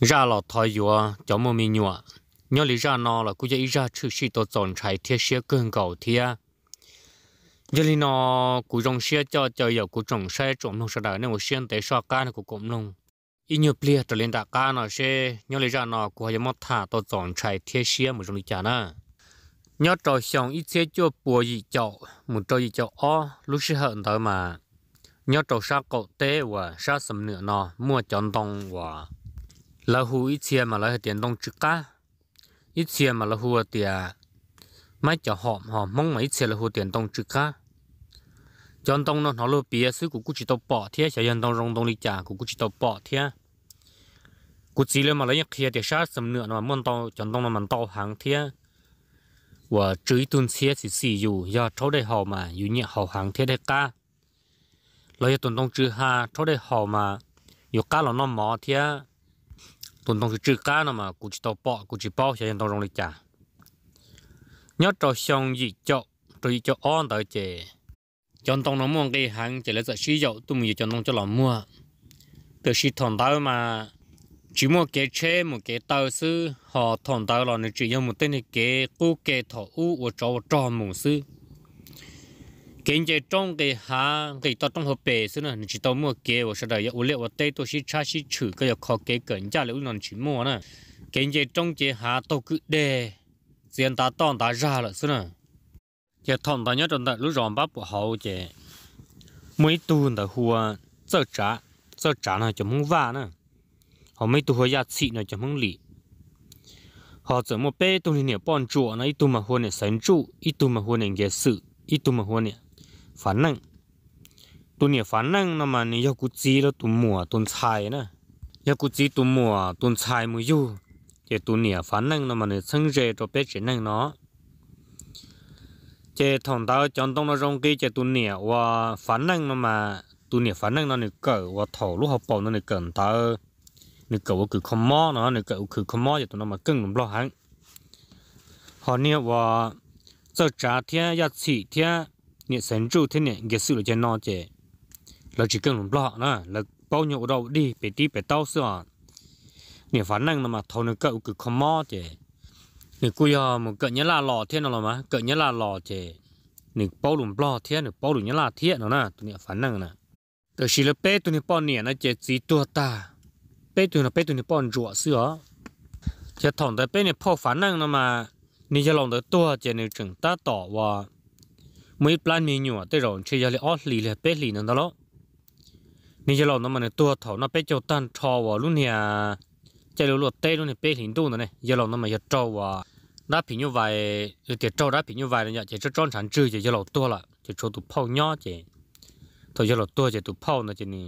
ra lọ thoi yua cho mồm mi nhua nhớ lý ra nó là cứ dễ ra chữ sĩ tổ tồn trái thiết xe cơn cầu thia giờ lý nó cứ rong xe cho cho giờ cứ trồng xe trồng nông sản đời nên một xuyên tế so ca nó cũng cũng nông ít nhiều plia trở lên đặc ca nó xe nhớ lý ra nó cứ hay mất thả tổ tồn trái thiết xe một trong lý trả nữa nhớ trò xong ít xe cho bùa gì cho một trò gì cho o lúc sẽ hận tới mà nhớ trò sa cậu tế và sa sầm nữa nó mua chọn tông và là hù ít chia mà là tiền đông chữ cá ít chia mà là hù tiền mấy chả họ họ mong mà ít chia là hù tiền đông chữ cá chọn đông nó nó lô bia sư cũng chỉ tàu bỏ thế chả dân đông rong đông đi chả cũng chỉ tàu bỏ thế cú chỉ là mà lấy nhạc kia để sát sầm nữa nó muốn tàu chọn đông nó mình tàu hàng thế và chữ tuần xe chỉ sử dụng, do cháu đây họ mà dùng nhẹ họ hàng thế đây ca lấy tuần đông chữ ha cháu đây họ mà dùng cá là nó mỏ thế tuần tông chữ cá nè mà cụ chỉ tàu bọ cụ chỉ bao sẽ tàu rong lịch trả nhớ trò xong gì cho trò gì cho on tới chế chọn tông nó mua cái hàng chỉ là sợ sử dụng tụi mình chọn tông cho làm mua từ khi thằng tao mà chỉ một cái xe một cái tàu sư họ thằng tao là nó chỉ dùng một tên cái cố cái thọ u của cho trò mua sư kiến chế trong cái hà cái tao trong hộp bể xí nè chỉ tao mua kế và sau đó yêu liệu và tây tôi chỉ cha chỉ chữ cái yêu khó kế cẩn cha liệu nó chỉ mua nữa, kiến chế trong cái hà tao cứ đề diện ta tòn ta ra là xí nữa, giờ thằng ta nhớ trong ta lúc ròng bắp của hậu chế mấy tuần ta hùa sợ trả sợ trả nó cho muốn va nữa, họ mấy tuần hùa giá trị nó cho muốn lì họ chỉ một bé tuần này bọn chuột nó ít tuần mà hùa này sánh trụ ít tuần mà hùa này ghé sự ít tuần mà hùa này 反正ตัวเนี่ย反正那么你要估计了多么多菜呢？要估计多么多菜没有，这ตัวเนี่ย反正那么你趁热着别只能呢。这同到江东的中给这多年，我反正那么多年，反正那你狗我投入好包那你更到，你狗我去看猫，然后你狗去看猫就多那么更不老行。好呢，我这昨天一七天。เนี่ยสันจูเท่เนี่ยเกษตรจนนอนเจเราจีกันหลุมปลอกนะเราเป้าหยูเราดีไปตีไปเต้าเสือเนี่ยฝันนั่งนมาทอนก็กิดขมอเจเนี่ยกูยอมเกิดเนี้ยลาหล่อเทียนเราไหมเกิดเนี้ยลาหล่อเจเนี่ยเป้าหลุมปลอกเทียนเนี่ยเป้าหลุมเนี้ยลาเทียนเราหน้าตัวเนี่ยฝันนั่งนะแต่ชิลเป้ตัวเนี่ยป้อนเนี่ยนะเจสีตัวตาเป้ตัวเนี่ยเป้ตัวเนี่ยป้อนจั่วเสือจะถอนแต่เป้เนี่ยพ่อฝันนั่งนมานี่จะลองแต่ตัวเจเนี่ยจึงตาต่อว่า mấy plan mình nhủ tới rồi chỉ giờ là ót lì là bé lì nữa đó lọ nên giờ lọ nó mà này tua thầu nó bé cho tan trò vào luôn nha, nè chạy lụt tê luôn này bé lì đủ nữa này giờ lọ nó mà giờ trò vào đã phí như vậy thì trâu đã phí như vậy là chỉ cho trang sản trừ giờ cho lọ tua là chỉ cho tụ phao nhỏ chứ, thôi giờ lọ tua chỉ tụ phao nữa chứ nè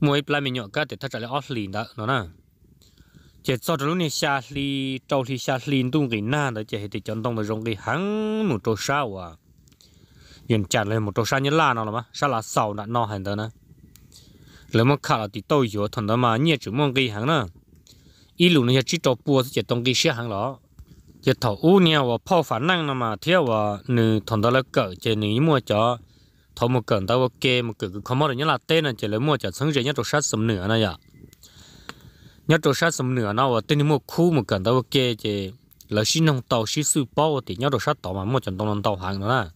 mỗi plan mình nhọ cái thì thật là ót lì đó nó nè chỉ sau đó lúc này xa li trâu thì xa li tung cái na đó chỉ thì chọn tông là rong cái hắn một chỗ sao à yên chặt lên một chỗ sao như la nó là mà sao là sầu là no hẳn đó nè lấy mà khá là thì tôi hiểu thằng đó mà nhẹ chữ mong cái hắn nè ý lúc này chỉ trâu bùa chỉ tông cái xe hắn đó chỉ thầu u nè và phao phản năng nè mà theo và nữ thằng đó là cỡ chỉ nữ mua cho thầu một cỡ tao ok một cỡ cứ không mất được nhất là tên là chỉ lấy mua cho sáng giờ nhất trâu sát sầm nữa này à nhớ đồ sát sầm nửa nào tên mua khu một cần tao kê chứ là xin ông tàu xin sư bao thì nhớ đồ sát tàu mà một trận tông tàu hàng nữa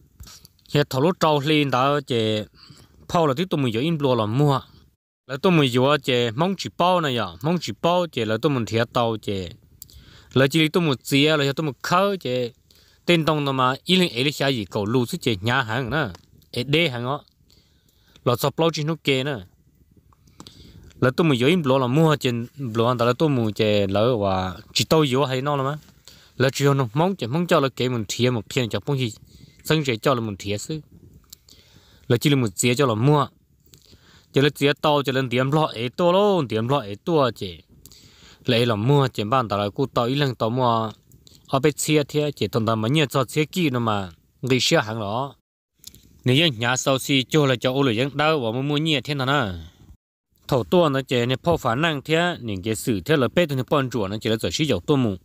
hiện thầu lúc trâu lên tao chứ bao là tí tụi mình giờ in lúa là mua là tụi mình giờ chứ mong chỉ bao này à mong chỉ bao chứ là tụi mình thiệt tàu chứ là chỉ tụi mình chia là tụi mình khâu chứ tiền đông nó mà ít lên ấy là gì cầu lưu chứ nhà hàng nữa ấy đê hàng đó là sập lâu trên nó kê nữa là tôi muốn yên bỏ là mua trên bỏ anh ta là tôi muốn chơi lỡ và chỉ tôi yếu hay nó là mà là chỉ nó mong chỉ mong cho là cái mình thiệt một phiên cho phong gì sinh chơi cho là mình thiệt sự là chỉ là mình chế cho là mua chỉ là chế tao chỉ là điểm lo ấy to luôn điểm lo ấy to chỉ lấy là mua chỉ bạn ta là cô tao ít lần tao mua ở bên xe thế chỉ thằng ta mà nhớ cho xe kỹ nó mà đi xe hàng đó nếu như nhà sau Si cho là cho ô lưỡi dân đâu và mua mua nhiều thế nào nữa thầu tua nó chế này phô phản năng thế những cái sự thế là bê thì bọn chuột nó chỉ là giải sử dụng tua mùng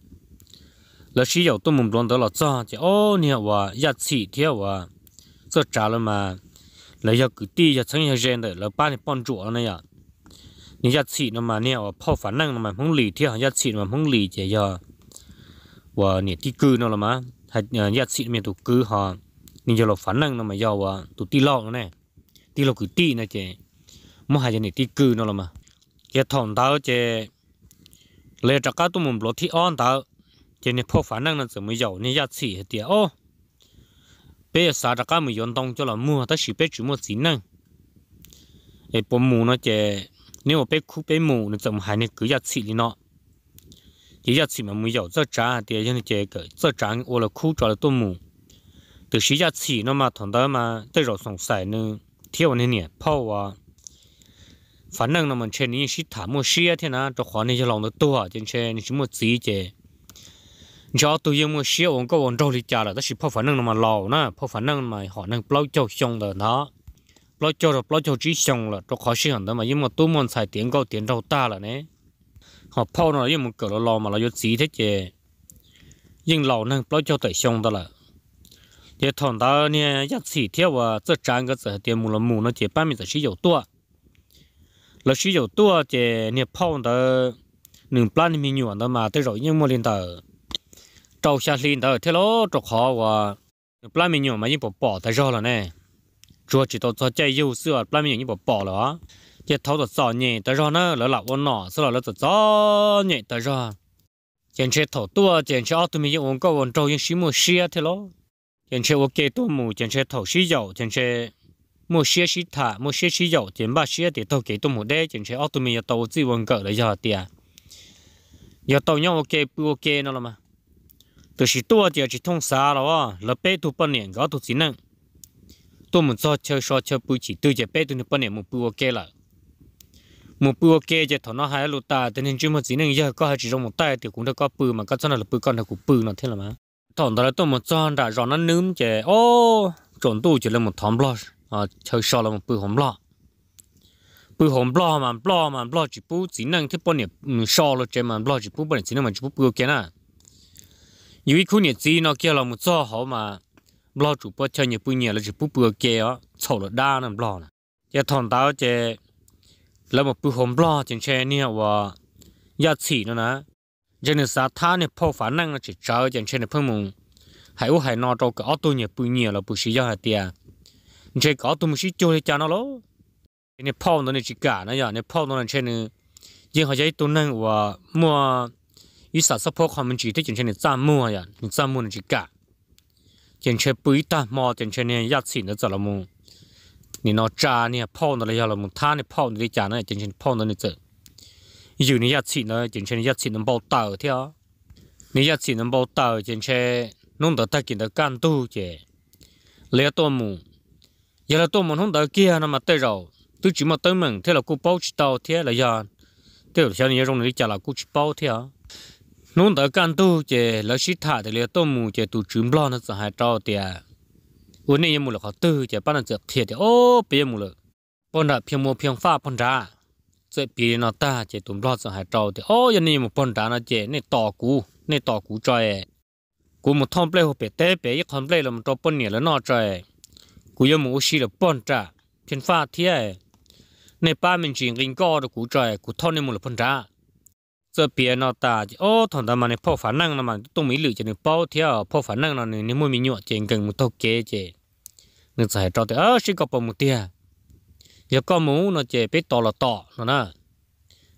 là sử dụng tua mùng luôn đó là cho chế ô nè và giá trị thế và rất trả lời mà là giờ cứ đi giờ chẳng giờ gen đấy là ba thì bọn chuột này à những giá trị nó mà nè và phô phản năng nó mà không lì thế giá trị mà không lì chế giờ và nè tí cư nó là mà hay giá trị mình tụ cư họ nên giờ là phản năng nó mà giờ và tụ tí lọ này tí lọ cứ tí này chế mà hai này đi cứu nó là mà cái thằng tao chế lệ trắc cá tụi mình lo thi on tao chế này phô phản năng là 怎么有你要吃一点哦 bây giờ cái sao trắc cá động cho là mua đó chỉ biết chỉ mua gì năng ấy bố mù nó chế nếu mà biết khu biết mù nó 怎么还能 cứ 要吃哩 nó chỉ 要吃嘛没有这炸的就是这个这炸我了苦抓了多母都是要吃那么同的嘛这种松菜呢天我那年泡啊反正那么前你是他们事业天呐，这话你就弄得多啊！今天你什么自己接？你瞧，都有么事业，我个往这里家了，但是怕反正那么老呢，怕反正嘛，可能老叫凶的他，老叫着老叫只凶了，这好些很的嘛，因为多么才点高点到大了呢，好跑呢，因为搞了老嘛了，有自己的接，因老呢老叫得凶的了。也同到呢，一起天哇，这三个字点木了木呢，这半面子是有多。là sử dụng tua chế nẹp phong đó nương plan mình nhuận đó mà tới rồi nhưng mà linh tờ trâu xa lên tờ thế lỗ trọc họ và plan mình nhuận mà như bỏ bỏ tới rồi là nè chúa chỉ tao cho chơi yêu xưa plan mình nhuận như bỏ bỏ là chế thấu được sợ nhỉ, tới rồi nó lỡ lạo con nọ sau đó lỡ tao sợ nhỉ, tới rồi chèn chế thổ tua chèn chế auto mình nhuận có còn trâu nhưng xí mua xia thế lỗ chèn chế ok tua mù chèn chế thổ xí dầu chèn chế một xe xí thả một xe xí dầu tiền ba xe để tàu kế tôi một đế chẳng chế ô tô mình giờ tàu chỉ vòng cỡ để giờ tiền giờ tàu nhau ok bu ok nó là mà từ xí tua giờ chỉ thông xa rồi là bé tu bao nhiêu gạo tu chỉ năng tôi muốn cho chơi so chơi bu chỉ từ giờ bé tu bao nhiêu một bu ok là một bu ok giờ thằng nó hai lô ta thế nên chúng mà chỉ năng giờ có hai chỉ trong một tay thì cũng đã có bu mà có cho là bu con là cũng bu nó thế là mà thằng đó là tôi muốn cho đã rõ nó nướng chè ô trộn tu chỉ là một thằng blush à chơi sò là một bự hồng lo bự hồng lo mà lo mà lo chỉ bự chỉ năng thế bao nhiêu sò là chơi mà lo chỉ bự bao chỉ năng mà chỉ bự bự kia nè nhiều ít khu chỉ nó kia là một chỗ họ mà lo chủ bự chơi nhiều bự nhiều là chỉ bự bự kia á sò là đa nè lo nè giờ thằng tao chơi là một bự hồng lo trên xe nè và giá chỉ nó nè giờ nên sao thà nè phô phản năng nó chỉ chơi trên xe nè phương mùng hải u hải nọ đâu cái auto nhiều bự nhiều là bự sĩ do hải tiền เชก็ตุ้มชิจูนี่จานาโลเนี่ยพ่อตัวนี้จิกาเนี่ยาเนี่ยพ่อตัวนี่นเช่นี่ยยังเขาจะใจตัวนั้นว่ามัวยี่สัตว์สะโพกของมันจีที่เช่นเนี่ยจามัวยาจามัวนี่จิกาเช่นเช่นปุ๋ยตาหม้วเช่นเช่นเนี่ยยาสินั่นจะละมุนี่นอจาเนี่ยพ่อตัวนี้ละมุท่านเนี่ยพ่อตัวนี้จานาเช่นเช่นพ่อหนวนี้เจออยู่เนี่ยยาสินเนี่ยเช่นเช่นยาสินมันเบาตัวเถอเนี่ยยาสินมันเบาตัวเช่นเช่นนุ่งตัดตะกินตะกันตู้เจเลี้ยตัวมู giờ là tôi muốn không đợi kia nó mà tới rồi tôi chỉ mà tới mình thế là cô bao chỉ tàu thế là giờ thế là sáng như trong này chả là cô chỉ bao thế à nông đợi căn tu chỉ là xí thả thì là tôi muốn chỉ tôi chuyển lo nó sẽ hai trâu tiền hôm nay mua là họ tư chỉ bắt nó chỉ thiệt thì ô bây giờ mua là bọn đã phiền mua phiền pha bọn ra chỉ bị nó ta chỉ tụm lo sẽ hai trâu thì ô giờ này một bọn ra nó chỉ này tỏ cú này tỏ cú trời cú một thằng play họ bé té bé một thằng play là một trâu bọn nhỉ là nó trời cú yêu mù xí là bón pha thiê này ba mình chuyện linh co được cú trời cú thon nên mù là bón giờ bia nó ta ô thằng ta mà này phô phản năng là mà tôi mỹ cho nên bao thiê phô phản năng là này nếu mua mình nhọ chuyện một thâu kế chế người giải cho thì ơ xí có một tia giờ có mù nó chế biết to là to nó nè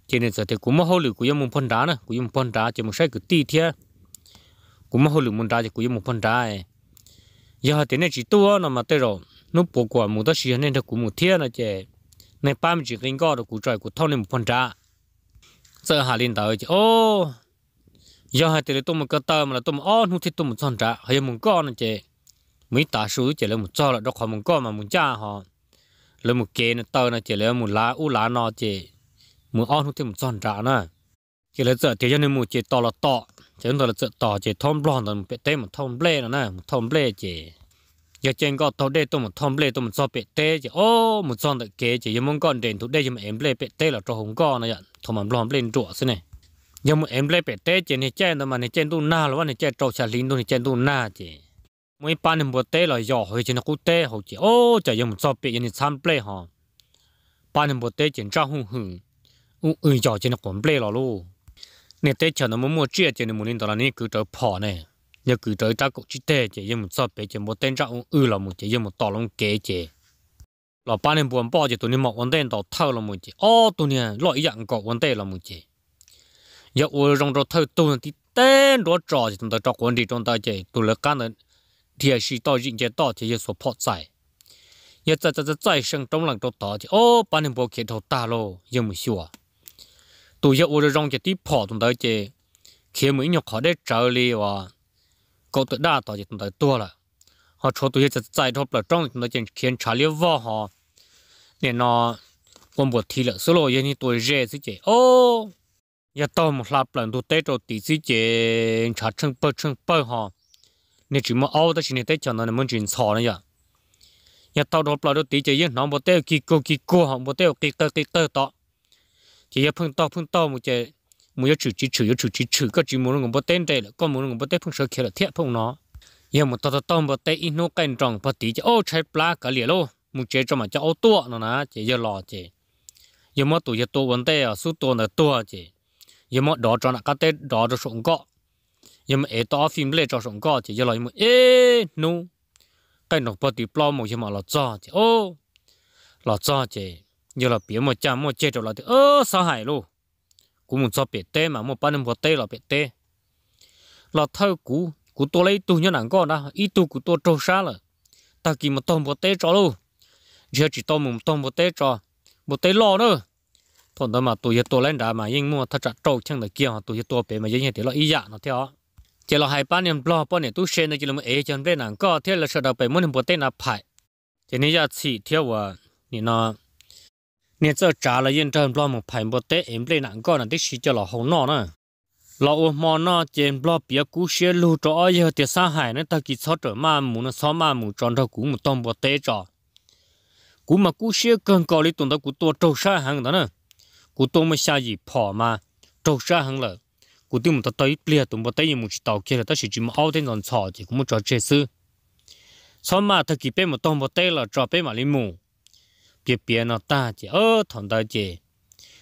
cho nên giờ thì cũng mất hậu lực của yêu mù bón nè của yêu mù bón trả cho một sai cứ ti thiê cũng mất hậu lực muốn trả cho của yêu mù giờ thì này chỉ tua nó mà tới rồi nó bỏ qua một đó xí nên nó cũng một thiên là chè này ba mươi chín kinh co được cụ trời cụ thâu nên một phần trả giờ hà liên tới chứ ô giờ hà tỷ tôi một cái tờ mà là tôi một on hút thì tôi một phần trả hay một con là chè mấy tả số chè là một cho là đó khỏi một con mà một cha họ là một kê nó tờ là chè là một lá u lá nọ chè một on hút thì một phần trả nè chè là giờ thì cho nên một chè to là to chè là sợ to chè thom blond là một cái tên một thom ble nữa nè một thom ble chè giờ trên có tàu đây tôi một thom lê tôi một do bẹt tê chứ ô một do được kế chứ giờ muốn con đến thủ đây giờ mà em lê bẹt tê là cho không có này vậy thom mà lòm lên trụ thế này giờ mà em lê bẹt tê chứ này trên đó mà này trên tu na là này trên trâu xà lìn tu này trên tu na chứ mấy pan này một tê là giỏ hơi chứ nó cú tê hậu chứ ô chả giờ một do bẹt giờ này tham lê hả pan này một tê chỉ trâu hùng hùng u ừ giỏ chứ nó còn lê là luôn này tê chờ nó muốn mua chia chứ nó muốn lên đó là này cứ trở phỏ này nhờ cứ trời ta cũng chỉ thế chỉ dùng một sọt bé chỉ một tên trọng ư là một chỉ dùng một tỏ lông kế chỉ là ba năm buồn bao chỉ tụi mình một vấn đề đó thâu là một chỉ ô tụi mình loại dạng có vấn đề là một chỉ giờ ở trong đó thâu tụi thì tên đó trò thì chúng ta trò quan đi trong ta chỉ tụi là cái này thì chỉ tao dính chỉ tao chỉ số phật sai giờ giờ giờ giờ sinh trong lòng đó tao chỉ ô ba năm buồn kia thâu ta lo giờ mới sửa tụi giờ ở trong cái tí phật chúng ta chỉ khi mình nhập họ để trở lại và có tự đa tỏ thì chúng ta tua là họ cho tụi sẽ giải thoát là trong chúng ta chỉ khiến trả liêu vào họ nên nó còn một thì là số lô yên thì tôi gì chứ ô giờ tôi một lạp lần tôi tới rồi gì chứ trả chân bơ chân bơ họ nên chỉ mà ao đó chỉ nên tới cho nó muốn chuyện xỏ này vậy giờ tao đọc lại đôi tí chứ yên nó một tới kỳ cô kỳ cô họ một tới kỳ tơ kỳ tơ tọ chỉ giờ phun tao phun tao một chơi mua yếu chủ chỉ chủ yếu chủ chỉ chủ có chỉ muốn ngồng bắt tên đây là có muốn ngồng bắt tên phong sơ kia là thiết phong nó giờ một tao tao bớt tên ino canh trăng bắt tí cho ô chạy pla cả liền luôn mua chế cho mà cho ô tua nó nè chế giờ lò chế, giờ mà tụi giờ tụi vấn đề à số tụi là tua chế, giờ mà đó cho nó cái tên đó cho sống cọ giờ mà ai tao phim lệ cho sống cọ chế giờ lò mà ê nu cái nó bắt tí pla một giờ mà là cho chế, ô là cho chế, giờ là biểu mà chạm mà chế cho là thì ơ sao hại luôn cú muốn cho bể tê mà một ba năm vào tê là bể tê là thâu cú cú tôi lấy tu như nàng con đó ít tu cú tôi trâu sa là ta kỳ một tôm vào tê cho luôn giờ chỉ tôm một tôm vào tê cho một tê lo nữa thằng đó mà tôi giờ tôi lên đã mà nhưng mà thật chặt trâu chẳng được kia tôi giờ tôi bể mà yên như thế là ý dạ nó theo chỉ là hai ba năm lo ba năm tu xe này chỉ là một ấy chẳng về nàng con thế là sợ đâu bể muốn một tê là phải chỉ nên giờ chỉ theo và nó nên giờ trả lời yên trơn lo một phải một tế em lên nặng con là tích xí cho lọ hồng nọ nè lọ ô mò nọ chèm lo bia cú xe lù cho ở giờ tiệt sa hải nên ta kỳ xót trở mà mù nó xót mà mù tròn đầu cú một tôm một tết trò cú mà cú xe cần cò lấy tuần đó cú tua trâu sa hàng đó nè cú tua mới xa gì phò mà trâu sa hàng lợ cú tiêu một tới bia tuần một tế như một chỉ tàu kia là ta chỉ chỉ một ao tên còn sọ chỉ cũng một trò chơi sư xót mà ta kỳ bên một tôm một tết là trò bên mà lấy mù 别别呢大姐哦，唐大姐，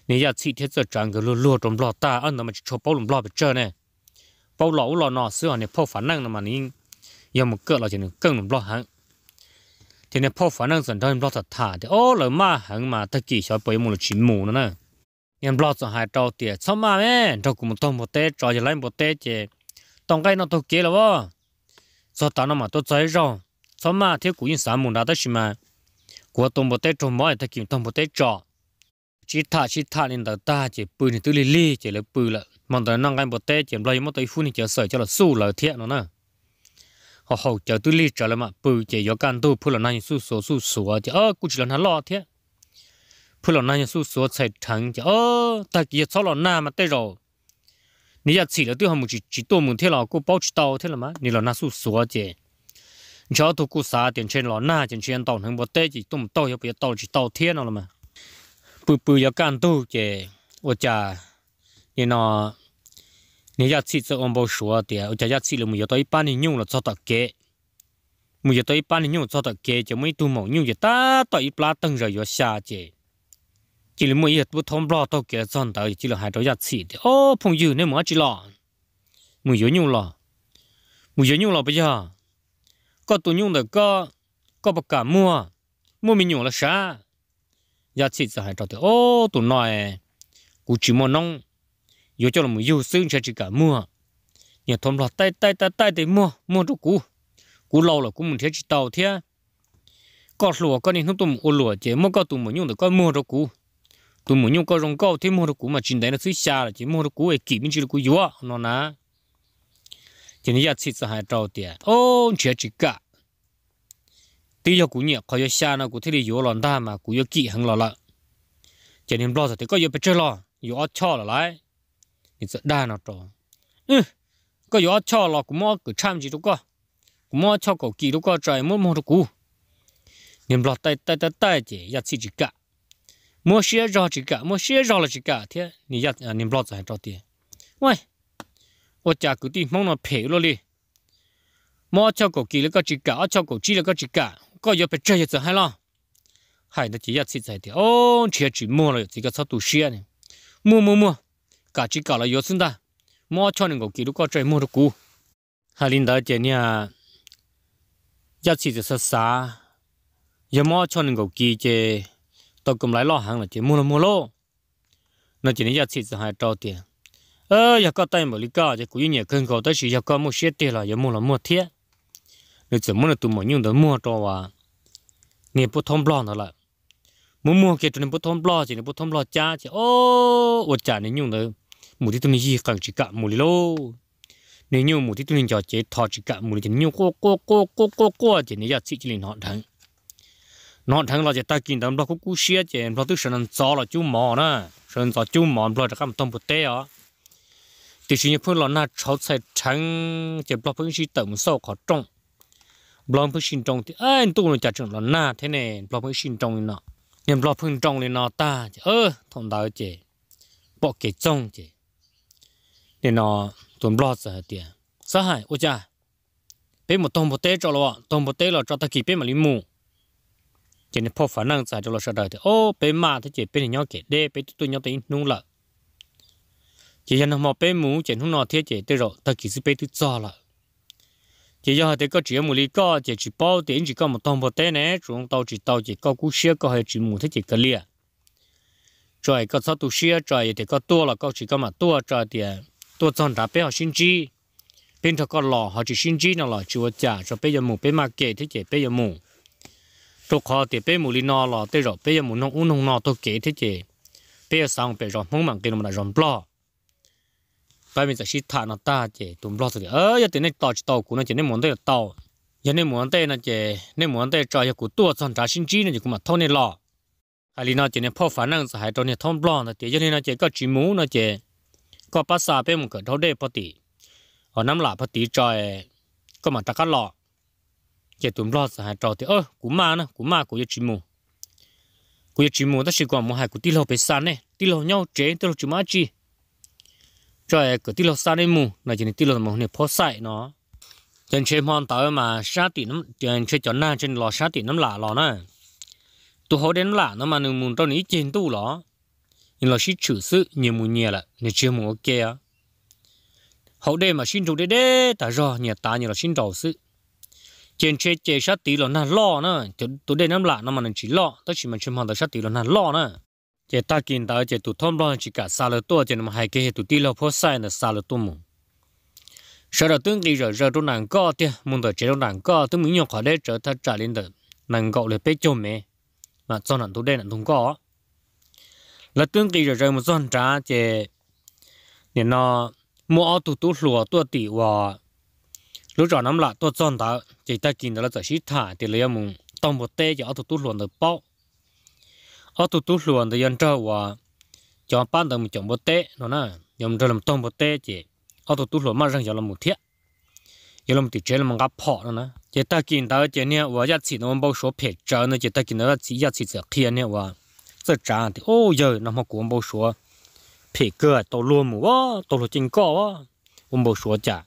你要去天这转个路路中老大，啊那么就抽包龙老不着呢，包老老呢，虽然你破反 năng 了嘛，你要么个了就能更龙老行，天天破反 năng 整天老在他的哦，老嘛行嘛，他几小白木了全木了呢，人老总还招的，操嘛咩，招古么东不得，招就来不得姐，当该那都给了哇，做大那么多在绕，操嘛，天古人三木拿得是嘛。của tôm bò tết trồng mỏi ta kiếm tôm bò tết trò chỉ thả chỉ thả nên đầu ta chỉ bự nên tư li li chỉ là bự là mong tới năng gan bò tết chỉ lấy một tới phun thì chỉ sợi cho là su là thiện nó nè họ hậu chờ tư li trở lại mà bự chỉ do can tu phun là nay su số su số chỉ ơ cũng chỉ là nó lo thế phun là nay su số chạy thắng chỉ ơ ta chỉ cho là na mà tết rồi nếu giờ chỉ là tôi không chỉ chỉ tôi muốn thế là cô báo chỉ tao thế là mà nếu là na su số chỉ cho tôi cú xả tiền trên lò na tiền trên tàu hàng bột tê chỉ tôm tàu hiệp biệt tàu chỉ tàu thiên nào mà bự bự giờ can tu chè ô cha như nó nếu giá trị cho ông bao số thì ô cha giá chỉ là mua giờ tới bán thì nhung là cho tao kế mua giờ tới bán thì nhung cho tao kế cho mấy tu mỏ nhung chỉ ta tao ít lá rồi giờ xa chè chỉ là mình giờ bút thông lo tao kế chọn tao chỉ là hai đứa giá chỉ thì ô phong dư nên mua chỉ lo mua giờ nhung lo mua giờ nhung lo bây giờ có tụ nhung được có có bạc cả mua mua mình nhung là xa giờ chị sẽ hay cho tôi ô tụ nói cụ chỉ mua nông yo cho là mình yêu xương sẽ chỉ cả mua nhà thôn là tay tay tay tay để mua mua cho cũ, cụ lâu là cũng mình thấy chỉ tàu thế có lúa có nên không tụ mua lúa chỉ mua có tụ mình nhung được có mua cho cũ, tụ mình nhung có rong cao thì mua cho cũ mà chính đấy nó suy xa là chỉ mua cho cũ ấy kỹ mình chỉ là cụ yếu nó nè 今天要吃子还早点，哦，吃这个。第一姑娘，快要下那古体里有了大嘛，古要记很了了。今天老子这个又不吃了，又要吃了来，你这大那着，嗯，个又要吃了，古么个参起这个，古么吃个记这个在么么的古，你老带带带带的要吃这个，莫些绕这个，莫些绕了这个，天，你要你老子还早点，喂。我家嗰啲冇那皮咯哩，冇 cho cổ kỳ là có chỉ cả cho cổ chỉ là có chỉ cả có yếu bị chơi hết rồi hay lo hay là chỉ 一次就係哦，只係住摸啦，自己出到書啊，摸摸摸，家只搞啦有先得，摸出嚟個記錄個最摸到股，係領導姐呢，一次就失耍，又摸出嚟個記啫，到咁嚟攞行啦，就摸啦摸咯，那今天一次就係多啲。ờ giờ có mà lý cả giờ cũng nhiều cơn khó tới chỉ giờ có một xe tiền là giờ là mua thiết nếu chỉ muốn là tụi mình mua cho và nè bút thông đó là muốn mua cái tụi nè bút thông blon chỉ nè bút thông blon cha chỉ ô ô cha nè nhưng đó một tí tụi mình gì cần chỉ cả một lý lô nếu như một tụi mình cho chế thọ chỉ cả một lý chỉ nhiều cô cô cô cô cô cô chỉ nè giờ chỉ chỉ liền họ thắng thằng là chỉ ta kinh đó cũng cú xe chỉ nó tức sơn gió là chú mò nè sơn gió chú mò rồi là cầm tôm bút tê à thì chỉ nhập lợn na cháu xài trắng chỉ block phương chỉ tầm sâu khó trông block phương xin trông thì anh tu nó chặt chừng lợn na thế này block phương xin trông nó nên block phương trông lên nó ta ơ thằng đó chị bỏ cái trông chị nên nó tuần block giờ tiền sao hay? ôi cha bên một tôm một té cho lo tôm một té là cho ta kịp bên mà linh mù chỉ nên phô phản năng giải cho lo sợ đời thì ô bên mà thế chị bên thì nhau kể đê bên tụi nhau tính nung lợ chỉ hiện họ bê mũ chỉ không nó thiết chỉ tới rồi ta chỉ bé tự cho là chỉ giờ thì có chỉ một lý có chỉ chỉ bao tiền chỉ có một tông một té này, chúng tao chỉ tao chỉ có cú xe có hay chỉ mũ thế chỉ cái lia trời có sao tu xe trời thì có tua là có chỉ có mà tua trời thì à, tua chọn đã bé họ sinh chi bên thằng con lò họ chỉ sinh chi nào lò chùa trả cho bé giờ mũ bê mà kể thế chỉ bê giờ mũ tôi khó thì bê mũ lý nọ lò tới rồi bê giờ mũ nó nông nọ tôi kể thế chỉ bê giờ sang bé rồi không mặn cái nó là rồi lo bây mình sẽ xịt thả nó ta chỉ tụm lo sự ơ giờ tiền này tao chỉ tao của nó chỉ nên muốn tới tao, giờ nên muốn tới nó chỉ nên muốn tới cho giờ của tua sang trả sinh chi nó chỉ cũng mà thôi nên lo hay là nó chỉ nên phô phản năng giải cho nên thông lo nó chỉ cho nên nó chỉ có chỉ mũ nó chỉ có bắt sa bên một cái thâu đê bát tỷ ở năm lạ bát tỷ cho có mà ta cắt lo chỉ tụm lo giải cho thì ơ của ma nó của ma của giờ chỉ mũ của giờ chỉ mũ ta chỉ còn một hai cú tít lâu bể sàn này tít lâu nhau chế tít lâu chỉ ăn chi cho cái tí lô xa đi mù là chỉ tí lô mà hôm nay phô sai nó trên chế mòn tàu mà sát tỷ nó trên chế chọn na trên lò sát tỷ nó lạ lò nè tu hố đến lạ nó mà nương mùng tao ní trên tu lò nhưng lò xí chữ sự nhiều mù nhẹ là nên chưa mù ok á hậu đây mà xin chủ đế đế ta rồi nhẹ ta nhiều là xin đầu sự trên chế chế sát tỷ lò na lò nè tu đây nó lạ nó mà nên chỉ lò tất chỉ mà chế mòn tàu sát tỷ lò na lò nè chế ta kiến tạo chế tụ thông loan chỉ cả xa lỡ tua chế nằm hai cái hệ tụ tí lỡ phố sai là xa lỡ tu mù sau đó tương kỳ rồi rồi tu nàng co tia muốn đợi chế tu nàng co tụ mình nhọc khỏi đấy trở thật trả lên được nàng cậu lại bế chôn mẹ mà cho nàng tụ đây nàng tung co là tương kỳ rồi rồi một son trả chế nên nó mua áo tụ tụ lùa tua tỷ và lúc rồi nắm lại tua son ta chế ta kiến tạo là chỉ thả thì lấy mùng tông một tê cho áo tụ tụ lùa được bao ở tụt tụ luôn thì dân trâu và chọn bán đầu mình chọn bột tê nó na nhom trâu làm tôm bột tê chỉ ở tụ tụ luôn mà rằng chọn làm một thiết giờ làm thịt chế làm ngáp phọ nó na chỉ ta kinh ta chỉ nè và giá trị nó bao số phê trở nó chỉ ta kinh nó chỉ giá trị sẽ kia nè và sẽ trả thì ô giờ nó mà cũng bao số phê cơ tổ luôn mù á tổ luôn chính co á ông bao số trả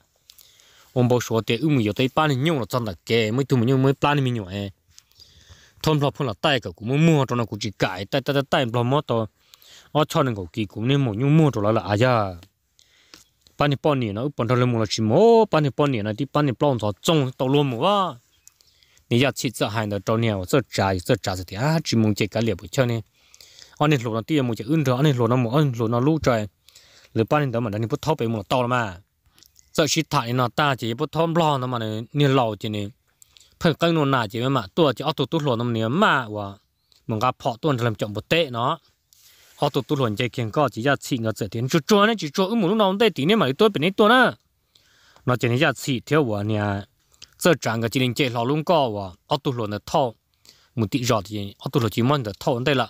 không bao số thì ông nhiều tới ban nhiều là chân là kề mới tụi mình nhiều mới ban mình nhiều ấy ทอพพลพลาใต้กับกูมมั่วตอนนนั้กูจิกไกใต้ไตใต้ไตพลมั่วต่อออชอบนงกกีกูนี่มหมยุ่งมั่วตัวละละอายาปานิปอนี่นะปอนทะเลมูลชิโมปานีิปอนี่นะที่ปานีิปลองทอจงตลมว่านี่ยาชิดจะหายตอนนี้ว่าจะจ่ายจะจ่ายสิที่อาจิมงเจกเลียบเช่นนี้อันนี้หลุดนาตีมงจะอึนเถอะอันนี้หลุดนานมอันหลุดนาลูกใจหรือป้านี่เดิมมันอันนี้พุทธเทพมูลโตแล้วมั้งจะชิดถ่ายนาตาจีพุทธทอมพลอนนั่นมันเนี่นี่ยเราจีนี่ thời cái nôn nà chỉ mà tua chỉ auto tu lùn năm nay mà và mình gặp họ tuần làm chậm một tệ nó auto tu lùn chỉ kiện có chỉ ra chỉ ngựa trở tiền chú chúa nên chỉ chúa ứng một lúc nào đây tí nữa mà tôi bên này tuần á nó chỉ nên ra chỉ theo và nhà giờ chẳng cái chỉ nên chỉ lò luôn có và auto lùn là thâu một tí giọt thì auto lùn chỉ mong được thâu đây là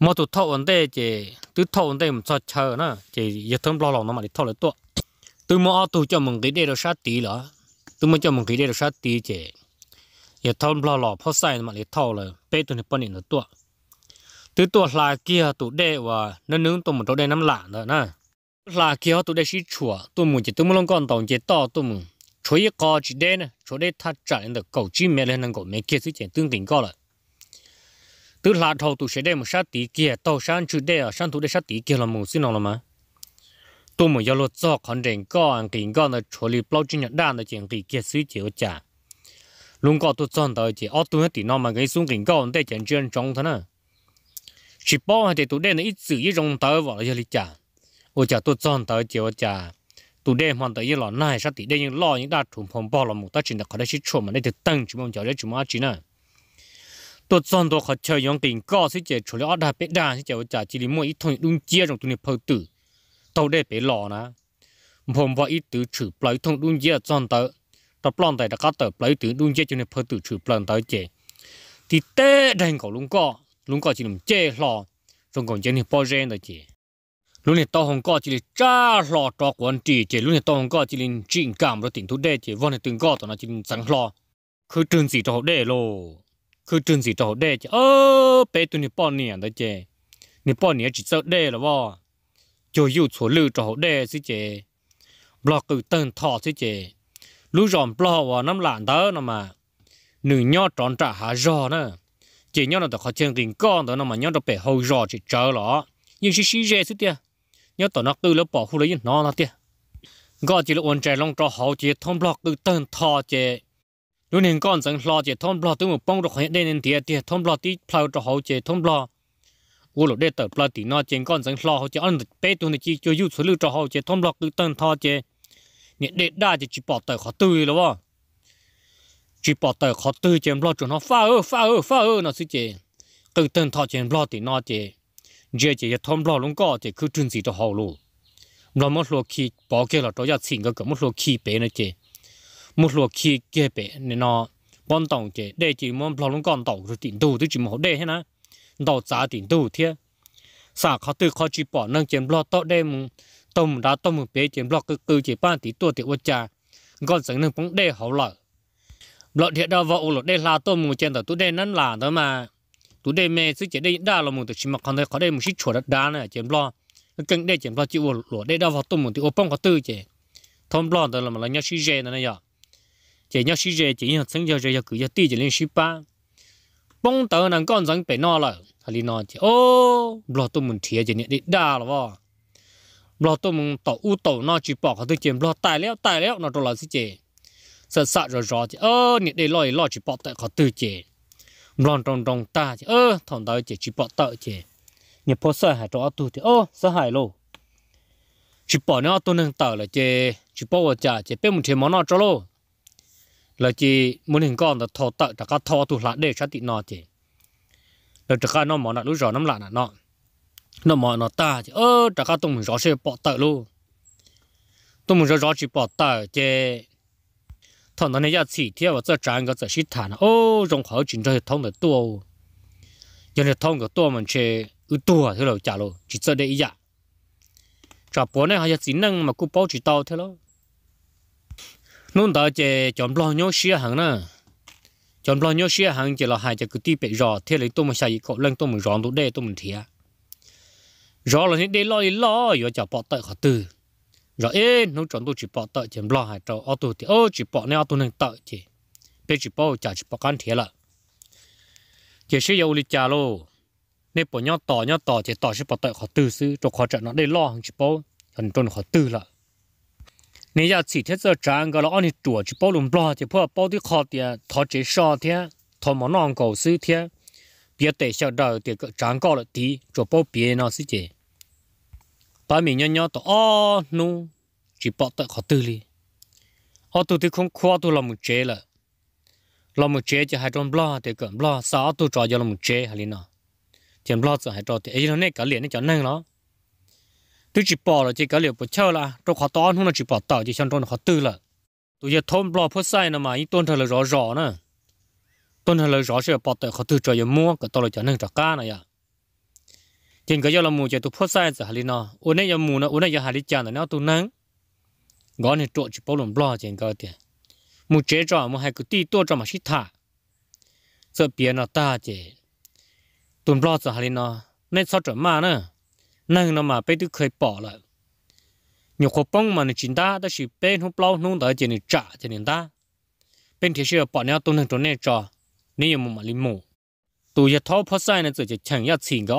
mà tụt thâu vấn đề chỉ tứ thâu vấn đề một sao chờ nữa chỉ giờ thơm lo lòng nó mà đi thâu lại tuột từ mà auto cho mình cái đây là sát tí nữa tôi mới cho mình cái đây là sát tí chế giờ thâu lò lò phó sai mà lấy thâu rồi, bé tôi này bận nữa tua từ tua là kia tụ đây và nó nướng tụ một tụ đây năm lạng rồi nè là kia tụ đây sĩ chùa tụ mình chỉ tụ một lon con tàu chế to tụ mình chỗ ấy có chỉ đây nè chỗ đây thắt chặt lên được cầu chim mẹ lên năng cầu mẹ kia thứ chuyện tương tình có rồi từ là thâu tụ sẽ đệ một sát tí kia tàu sang đây à, sang tụ đây sát tí kia là mù xin nào rồi mà tôi mà yêu lo cho con đèn con kiện con là 处理包装 nhận đạn là chuyện kỳ kết sự chịu trả luôn có tôi chọn đời chỉ ở tôi thì nó mà cái xuống kinh con để chuyện chuyện trong thế nào chỉ bảo hay thì tôi đây là ít sự ít rong tới vào là chơi trả ôi trả tôi chọn đời chiều trả tôi đây hoàn tới như lọ này sao thì đây những lọ những đa thùng phong bao là một ta chỉ là có đây chỉ chỗ mà để thì tăng chỉ mong chờ đây chỉ mà chỉ nào tôi chọn tôi khó chơi những kiện con sẽ chơi 处 lý ở đây bế đa sẽ chiều trả chỉ là mỗi ít thằng đúng chia trong tôi này phơi tử ไได้ป得อนะ ผมว่าอีตือชือปล่อยทงดุนเยอะจนเตอตะปล้อนแต่ตะกัดเตอปล่อยตือดุนเยอะจนเพื่อตือชือปล่อยเตอเจที่เต้แดงของลุงก็ลุงก็จีนเจ้หล่อส่งของเจนี่ป้อเจนเตอเจลุงเนี่ยตัวของก็จีนจ้าหล่อตัวกวนจีเจลุงเนี่ยตัวของก็จีนจริงกามรถติงทุเดเจวันนี้ตึงก็ตอนนั้นจีนสังหล่อคือตื่นสีตัวเดโลคือตื่นสีตัวเดเจเออเป็ตัวนี่ป้อนเนี่ยเตอเจนี่ป้อนเนี่ยจีเซอเดหรอวะ chủ yếu số lưu trổ đề chứ chế block cử tên thọ chứ chế lũ rộm block vào năm lạng đó nó mà nữ nhỏ tròn trả hạ rò nữa chỉ nhau là tao khó chân tình con đó nó mà nhau tao bể hậu rò chỉ chờ lọ nhưng xí xí rẻ chút tia nhau tao nó cứ lớp bỏ khu lấy nó nó tia gọi chỉ là ổn trẻ long cho hậu chỉ thông block cứ tên thọ chế lúc nên con rằng lo chỉ thông block từ một bông được hiện đây nên tia tia thông block tí plau cho hậu chế thông block 我老爹到不地那间干成老好些，俺白东的鸡就有出路找好些，他们老去等他些，你你那就去报道好对了哇，去报道好对，见老准他发二发二发二那是些，都等他见老的那些，这些也他们老龙搞些，可准时就好了。เราไม่รู้ขี้บอกเกลือตัวยัดสิ่งก็ก็ไม่รู้ขี้เป็นนะเจไม่รู้ขี้เก็บเป็นเนาะบนตองเจได้จีมันพลอลงก่อนตองติดดูที่จีมันเขาได้ให้นะ đào giá tiền đủ thế xả khó tư khó chỉ bỏ nâng chém lo to đem tôm đá tôm bé chém lo cứ cứ chỉ ba tí tua thì uất trà còn sẵn nâng cũng đê hậu lợi lọ thiệt đào vào lọ đê là tôm một chén tờ tú đê nắn là đó mà tú đê mê sức chỉ đê đa là một từ chỉ mà còn thấy khó đê một chút chuột đất đá này chém lo cần đê chém lo chịu lọ đê đào vào tôm một thì ô bông có tư chế. thom lo đó là mà là nhau suy dê này nè Chế nhau suy dê chỉ nhau sẵn giờ giờ cứ giờ tí chỉ lên xí ba bông tơ nàng con răng bể no là hali no chứ ô lo tôi muốn thiệt chứ nhỉ đi đa là vợ lo tôi muốn tổ u tổ no chỉ bỏ cái tôi chém lo tài liệu tài liệu nó đồ là gì chứ sợ sợ rồi rồi chứ ô nhỉ để lo lo chỉ bỏ tại khó tư chứ lo trong trong ta chứ ô thằng tao chỉ chỉ bỏ tợ chứ nhỉ po sợ hại cho tôi thì ô sợ hại luôn chỉ bỏ nó tôi nâng tờ là chứ chỉ bỏ vợ chả chứ bên một thế món nó cho luôn là chỉ muốn hình con là thọ tự là các thọ tụ lại để cho tị nọ chỉ là tất cả nó mỏ là lúc rõ nắm lại là nọ nó mỏ nó ta chỉ ơ tất cả tụng rõ sẽ bỏ tự luôn tụng rõ rõ chỉ bỏ tự chỉ thằng nó này giờ chỉ theo và giờ trang cái giờ xịt thản ô trong khẩu chính cho thông được tua giờ hệ thông cái tua mình chơi ư tua thế rồi trả luôn chỉ chơi để ý dạ trả bốn này họ giờ chỉ năng mà cú bảo chỉ tao thôi. luôn nôn đó chế chọn lo nhau xia à hàng nè chọn à lo nhau xia hàng chế là hai chế cứ tiếp bị rõ thế lấy tôi mà xài cái lăng tôi mà rõ tôi đây tôi mình thía rõ là thế đây lo đi lo rồi chả bỏ tơi khó từ rõ ê nó chọn tôi chỉ bỏ tơi chọn lo hai trâu ô tôi thì ô chỉ này neo tôi nên tơi chỉ bây chỉ bỏ chả chỉ bỏ can thía là chế sử dụng lịch trả lô nếp bỏ nhau tò nhau tò chế tò chỉ bỏ tơi khó từ xứ cho khó trận nó đây lo hàng chỉ bỏ hàng trôn khó từ là 你要几天这站个了，按你多去包龙包就怕包的好点，他这少天，他没弄够水天，别得晓得这个站高了低，就包别那时间。把明年要到哦，侬就包得好对哩，好多的空夸都那么窄了，那么窄就还装不啦？这个不啦，啥都抓着那么窄还哩呢，这不啦子还抓的，哎，那那个脸那叫嫩了。tôi chỉ bỏ là chỉ cái liệu bỏ chơi là trong khó to hôm nay chỉ bỏ tạo chỉ xong trong khó tư là tôi giờ thôn bỏ phớt sai nữa mà ý tôn thật là rõ rõ nữa tôn thật là rõ sẽ bỏ tạo khó tư cho giờ mua cái tàu là cho nên trả cá này à trên cái giờ là mua cho tôi phớt sai giờ hà lý nó ôn này giờ mua nó ôn này giờ hà lý chán là nó tôi nâng gõ này trộn chỉ bỏ lồng bỏ trên cái tiền mua chế trò mua hai cái ti tua trò mà xịt thả sợ biến nó ta chỉ tôn bỏ giờ hà lý nó nên sao trở mà nữa nên nó mà bé đứa khởi bỏ rồi, nhiều khó bông mà nó chín ta đó là bé nó lâu nó tới chỉ nó trả chỉ nó ta bên thì sẽ bỏ nhau tôi nâng chỗ này cho nếu mà mà lì mù tôi giờ thâu phát sai nó chỉ chỉ chẳng nhất xin cái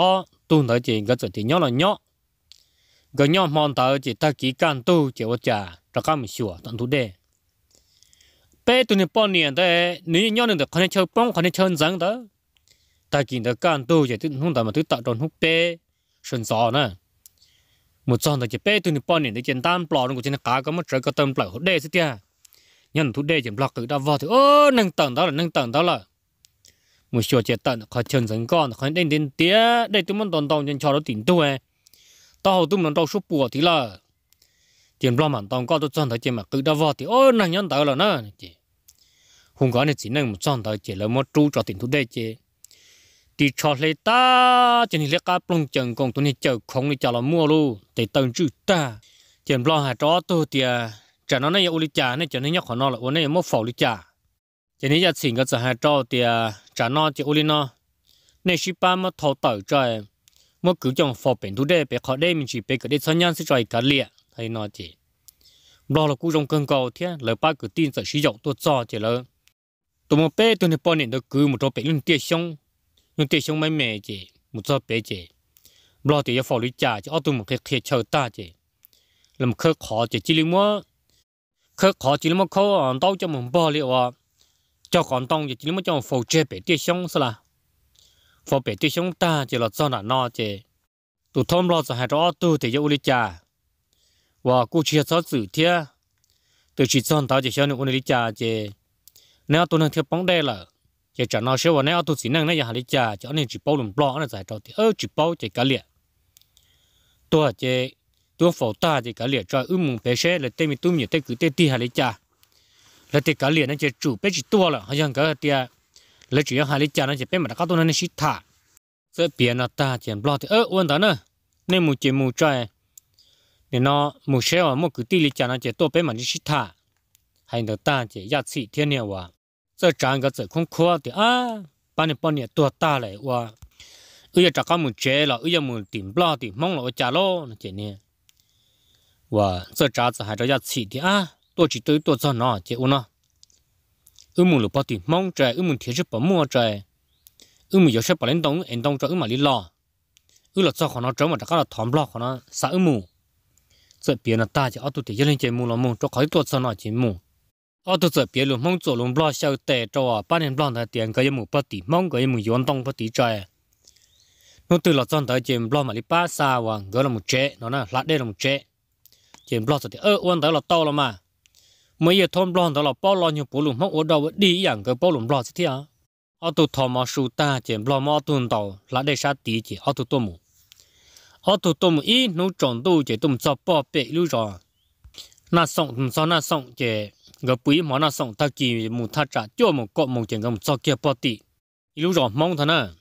tôi tới chỉ cái chỉ nhỏ là nhỏ cái nhỏ mòn tới chỉ ta chỉ càng tu chỉ có trả cho các mình sửa tận thủ đề bé tụi nó bao nhiêu đấy nếu nhỏ nữa có thể bông có thể chơi rắn đó ta chỉ được càng tu chỉ tự không ta mà tự tạo đòn hút bê sơn gió nè một trong đó chỉ bé tụi nó bọn này để chân tan bỏ nó cũng chỉ là cá có một trái có tâm bỏ hốt đê xí tia nhân thú đê chỉ bỏ cứ đã vào thì ô nâng tầng đó là nâng tầng đó là một số chế tận khó chân dân con khó đến đến tía đây tụi mình toàn toàn nhân cho nó tỉnh tuổi, tao tụi mình đâu số bùa thì là tiền lo mặn tao có tụi chân thấy chỉ mà cứ đã vào thì ô nâng nhân tầng là nè hùng có này chỉ nâng một chân thấy chỉ là một chú cho tỉnh thú đê chỉ đi cho lấy ta chỉ lấy cá plong chừng còn tụi này chờ không đi chờ là mua luôn để tận chữ ta chỉ lo hà chó tôi thì à, chả nó này ô lý chả này chả nó nhóc của nó là ô này mua phở lý chả chỉ nên giờ xin cái chả hà chó thì à, chả nó chỉ ô lý nó này ship ba mà thâu tẩu cho mà cứ trong phổ biến thu đề bị khó đây mình chỉ bị cái đề sáng nhang sẽ trời cả liệt thấy nói chỉ lo là cú trong cơn cầu thế lời ba cứ tin sợ sử dụng tôi cho chỉ là tụi mình bé tụi này bọn này nó cứ một trò bị lên tiệt xong nhưng tiền sống mấy mẹ chị một số bé chị lo thì phải lý trả chứ ở tụi mình cái kia chờ ta chị làm khơi khó chị chỉ lưu mua khơi khó chỉ lưu mua khó ở đâu cho mình bỏ liệu à cho còn tông chỉ lưu mua cho mình phổ chế bé tiền sống sao là phổ bé tiền sống ta chỉ là do là no chị tụi thom lo rồi hai đó tụi thì yêu lý trả và cô chia sẻ sự thiệt từ chỉ son tao chỉ cho nên ôn lý trả chị nếu tụi nó thiệt bóng đen là giờ cho nó xem vào này tu sĩ năng này giờ lý cha cho nên chỉ bao lùm bọ nó giải cho thì ơ chỉ bao chỉ cả liệt tôi chỉ tôi phổ ta chỉ cả liệt cho ưng mùng bé xe là tên mình tôm nhiệt tên cứ tên ti hali cha là tên cả liệt nó chỉ chủ bé chỉ tua là hay rằng cái tia là chỉ lý cha nó chỉ bé mà các tôi nó chỉ thả sẽ biến nó ta chỉ bọ thì ơ uốn đó nữa nên mù chỉ mù trai nên nó mù xe ở mù cứ ti lý cha nó chỉ tua bé mà nó chỉ thả hay được ta chỉ giá trị thiên nhiên hòa à? 这长个这空阔的啊，把你把你多大嘞哇！哎呀，这个木结了，哎呀木顶不了的，忙了我家喽，那今年哇，这渣子还着要吃的啊，多吃多多做哪结果呢？哎木了把的忙着，哎木天是不忙着，哎木有些不能动，能动着哎嘛哩啦，哎了做可能这么这个了谈不了可能啥哎木，这别人大家啊都得一人节目了么，这可以多做哪节目？ở đó giờ biết luôn mong chỗ luôn bao sao tệ cho à ba 年 bao thời tiền cái một bát tỷ mong cái một yuan đông bát tỷ trái nó từ là trong thời chuyện bao mà đi ba xa và gọi là một chế nó là lát đây là một chế chuyện bao thì ơ quan tới là to là mà mấy giờ thôn bao đó là bao lo nhiều bố luôn mong ở đâu đi อย่าง cái bao luôn bao thế à ở đó thọ mà su ta chuyện bao mà tuần tàu lát đây sát tỷ chỉ tôi mu ở đó tôi mu ít nó tròn tu chỉ tôi mu cho bao bể na sông mu cho na sông chỉ 个不一毛那送他给木他扎，叫木搞木见个木早给包地，一路上忙他呢，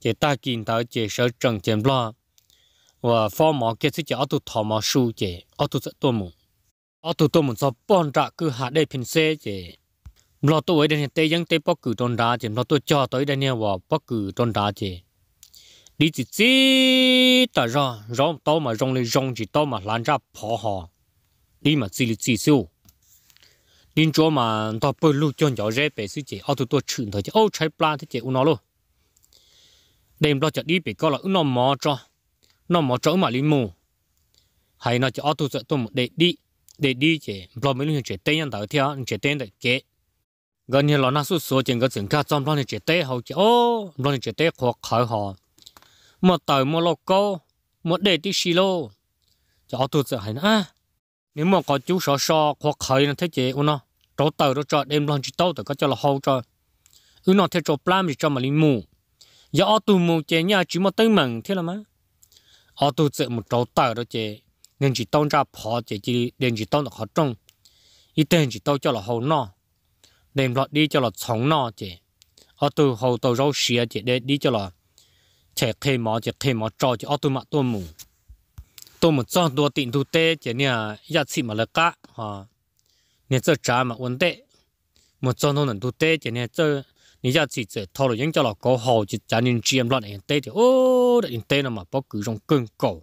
这大金头这手挣钱了，我放毛给自己阿都淘毛输这阿都在多木，阿都多木在帮扎去下来平些这，我都为的呢，对应对包去东扎这，我都叫对的呢，我包去东扎这。你只只打让让刀嘛，让来让只刀嘛，拦着跑哈，你嘛自己自首。nhưng chỗ mà ta bơi lú cho nhỏ rẽ về suy chế, ô tô tôi chừng thôi chứ ô trái plan thì chế u nó luôn đêm lo chợ đi bị coi là u nó mò cho nó mò chỗ mà linh mù hay nó chỉ ô tô sợ tôi một để đi để đi chế, lo mấy lúc chỉ tên nhân tạo theo chế tên để kế gần như là nó suốt số chuyện cái chuyện cá trong lo này chế tên hậu chế, ô lo này chế tên khó khởi họ một tờ một lô cô một để đi xí lô cho ô tô sợ hay nữa nếu mà có chú sọ sọ hoặc khởi nó thế chế u nó trổ tờ nó cho đêm lon chỉ tàu tờ có cho là hậu cho u nó thế trổ plan gì cho mà linh mù giờ ở tù mù chế nhà chỉ mà tới mừng thế là má ở tù chế một trổ tờ đó chế nên chỉ tông ra phò chế chỉ nên chỉ tông được họ trông ít tên chỉ tàu cho là hậu nó đêm lọt đi cho là sống nó chế ở tù hậu tàu rau xìa chế để đi cho là chế khê mà chế khê mỏ trò chế ở tù mà tù mù tôi một trong đua tỉnh thu tê chỉ nè giá trị mà là cả ha nè chơi trả mà vấn đề một trong đua nền thu tê chỉ nè chơi nè giá trị chơi thâu rồi những cho là có hồ chỉ trả nên chiêm loạn hiện tê thì ô đại hiện tê mà bao cứ trong cơn cầu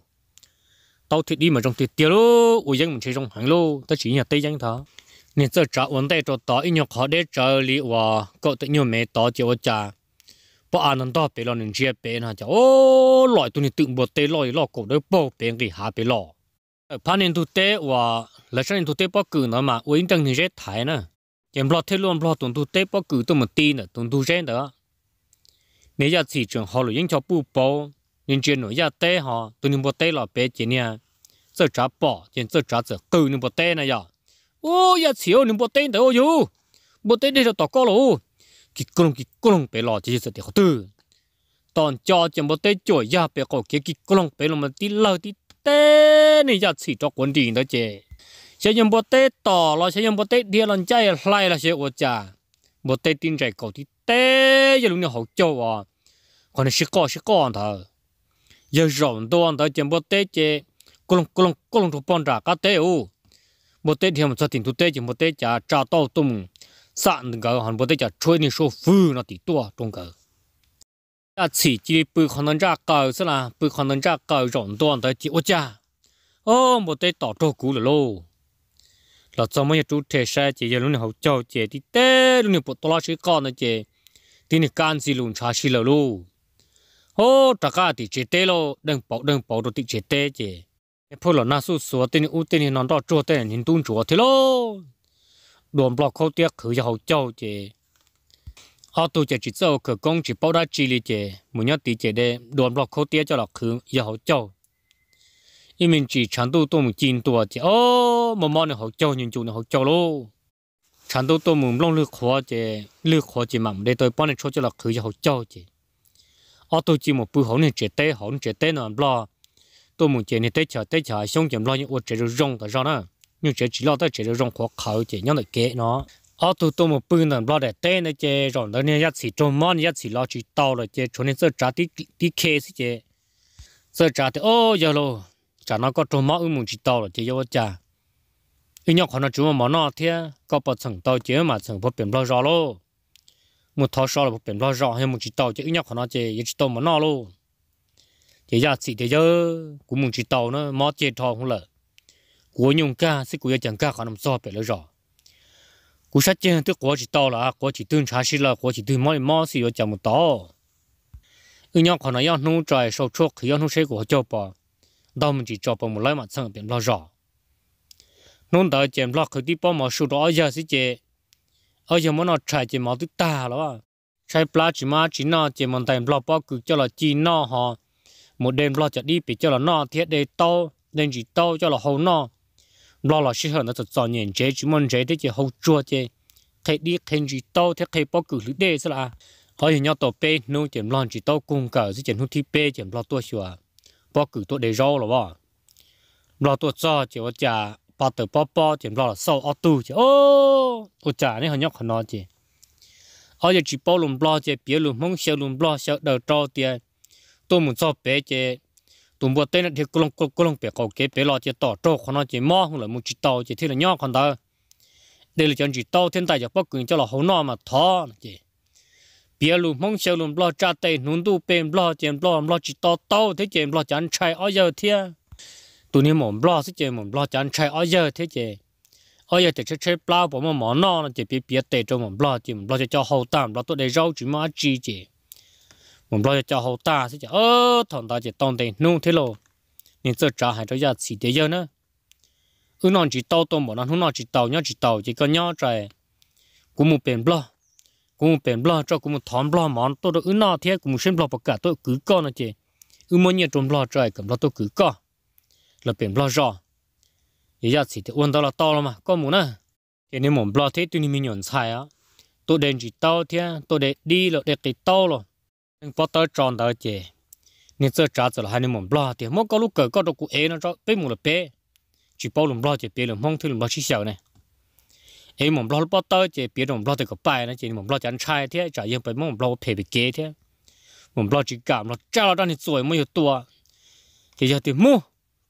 tao thì đi mà trong thì tiêu lô ui dân chỉ chơi trong hàng lô ta chỉ nhà tây dân thở nè chơi trả vấn đề cho tao ít nhiều khó để chơi li và cậu tự nhiên mẹ tao chịu trả bỏ anh ăn đó bé lo nên chia bé nha cho ô loại tụi này tự bộ tê loại lọ cổ đỡ bao bé cái hà bé lọ phan nên tụi tê và là sao nên tụi tê bỏ cử nó mà uyên tăng thì rất thái nè em lo thế luôn lo tụi tụi tê bỏ cử tụi mình tin nè tụi tụi rất đó nếu giờ thị trường họ lấy những cho bù bao nên chia nổi giờ tê họ tụi nên bột tê lọ bé chỉ nha. giờ trả bỏ chỉ giờ trả giờ tự nên bột tê này giờ ô giờ chiều nên bột tê đó ô bột tê đi rồi tọt co rồi kí côn kí côn bé lò chỉ sợ thì khó tư cho chẳng bớt tới chổi ya bé cổ kia kí côn bé lò mà tí lâu tí này ya chỉ cho quân đình đó chè sẽ chẳng bớt tới tỏ lò sẽ chẳng bớt tới đi lần chạy lại là sẽ ủa chả bớt tới tin chạy cổ tí tê giờ lúc này hậu châu à còn sẽ có sẽ có thở giờ rộng đồ ăn thở chẳng bớt tới chè côn côn côn thuộc bọn trả cá tê u bớt tới thì một số tiền thu tê chỉ bớt tới chả trả sạn gỡ hòn bớt cho chơi nên số phư nó tỷ tua trong gỡ ta chỉ chỉ bự khả năng ra cao thế là bự khả năng ra cao, rộng toàn tới chỉ ô cha ô một tay tỏ trâu cú là lô là cho mấy chú thể xe chỉ giờ lúc này hậu châu chỉ thì tê lúc này bộ to lo chỉ con nó chỉ thì này can gì luôn cha xí là lô ô tất cả thì chỉ tê lô đừng bảo đừng bảo đồ thì chỉ tê chỉ พอหลอนาสู้สัวเต็นอูเต็นนอนรอจัวเต็นหินตุ้นจัวเทโล đoàn bọc khâu tiếc khử cho hậu châu chị họ tụ chỉ chỉ sâu khử công chỉ bao đã chỉ lì chị muốn nhớ tí chị để đoàn bọc khâu tiếc cho là khử cho hậu châu nhưng mình chỉ chẳng tu tu một chín tuổi chị ô mà mò này hậu châu nhìn chủ này hậu châu lô, chẳng tu tu một lông lư khó chị lư khó chị mà để tôi bao này cho cho là khử cho hậu châu chị họ tụ chỉ một bữa hậu này chị té hậu này chị té nó lo tôi muốn chị này té chờ té chờ xong chậm lo những ô chị rồi rong cả ra nữa nhưng chỉ chỉ lo tới chỉ rong khó khẩu chỉ nhớ được kế nó ở tụ tụ một bữa đàn lo để tên này chơi rồi đó nên nhất chỉ trộm món nhất chỉ lo chỉ tàu rồi chơi cho nên sợ trả tí tí kê xí chơi trả thì ô giờ lo trả nó có trộm món muốn chỉ tàu rồi chơi vô trả nhưng nhóc họ nó chúng mà nó thế có bớt thằng tàu chơi mà thằng bớt biển lo rõ lo một thao sao là bớt biển lo rõ hay muốn chỉ tàu chơi nhóc họ nó chơi chỉ tàu mà nó lo chỉ ra chỉ thế chứ cũng muốn chỉ tàu nó món chơi thao không lợ của nhung ca sẽ của chẳng ca khó nằm so bể rõ của sát chân tức của chỉ to là của chỉ tương trái xí là của chỉ tương mỗi mò xí ở chẳng một to ừ nhau khó nói nu trời sâu chuốc khi nu sẽ của cho bò đâu mình chỉ cho bò một lấy mặt sang bình lo rõ nôn đợi chèm lo khởi tí bò mà sụt đó giờ sẽ chè ở giờ mà nó trái chè máu tức ta lắm trái plá chỉ má chỉ nọ chè mòn tay lo bò cứ cho là chi nọ họ một đêm lo chặt đi bị cho là nọ thiết để to nên chỉ to cho là hầu nọ lo lo shi hơn nó cho nhận chế chỉ muốn chế để chỉ hậu chua chế thấy đi thấy gì tao thấy thấy bao cử lữ đề sao là họ hiện nhau tổ pe nô chỉ lo chỉ tao cùng cả chỉ chỉ hút thi pe chỉ lo tua sửa bao cử tổ để rau là bỏ lo tua cho chỉ có trả bắt tử bao bao chỉ lo sau ô tu chỉ ô ô trả này họ nhóc họ nói chỉ họ giờ chỉ bao lùm lo chỉ bia lùm mông xeo lùm lo xeo đầu trâu tiền tôi muốn cho bé chỉ tụm bữa tên thì cô long cô long bẻ cầu kế bẻ lo chỉ tỏ trâu con nó chỉ không là một chỉ tàu chỉ thế là nhóc con đó đây là chuyện chỉ tàu thiên tài cho bắc cường cho là hậu nọ mà thọ chỉ bia lu mong xe lu lo cha tây nún tu bèm lo chèm lo lo chỉ tàu tàu thế chèm lo chán trai ở giờ thia tụi này mồm lo thế chèm mồm lo chán trai ở giờ thế chèm ở giờ thì chơi chơi bao bỏ mỏ nọ chỉ bia bia tệ cho mồm lo chèm lo cho hậu tam lo tụi đây rau chỉ mà chỉ sẽ thằng ta chỉ để lo nên nữa ừ nó chỉ tàu tôm mà nó không nọ chỉ tàu nhau chỉ tàu chỉ có nhau trái cũng một bền lo cũng một bền lo cho cũng một thằng lo món tôi đó ừ nọ thế cũng một xem lo bọc cả tôi cứ co nó chỉ ừ mỗi nhiệt trong lo trái cầm blo tôi cứ co là bền lo rõ giờ giờ chỉ uốn đó là to lắm mà có muốn à thế nên mồm blo thế tôi nên mình nhận sai á tôi đến chỉ tàu thế tôi để đi là để cái tàu rồi nhưng bắt đầu tròn đầu chị nên chơi trả rồi hai nên mồm lo thì mỗi có lúc cỡ có đồ cụ é nó cho bê mồm là bé chỉ bao lùm lo chị bé lùm mong thứ lùm lo chỉ sợ này ấy mồm lo bắt đầu chị bê mồm lo thì có bài nó chị mồm lo chẳng trai thế trả yên bé mồm lo phê bị kế thế mồm lo chỉ cảm nó trao ra thì rồi mới tua thì giờ thì mua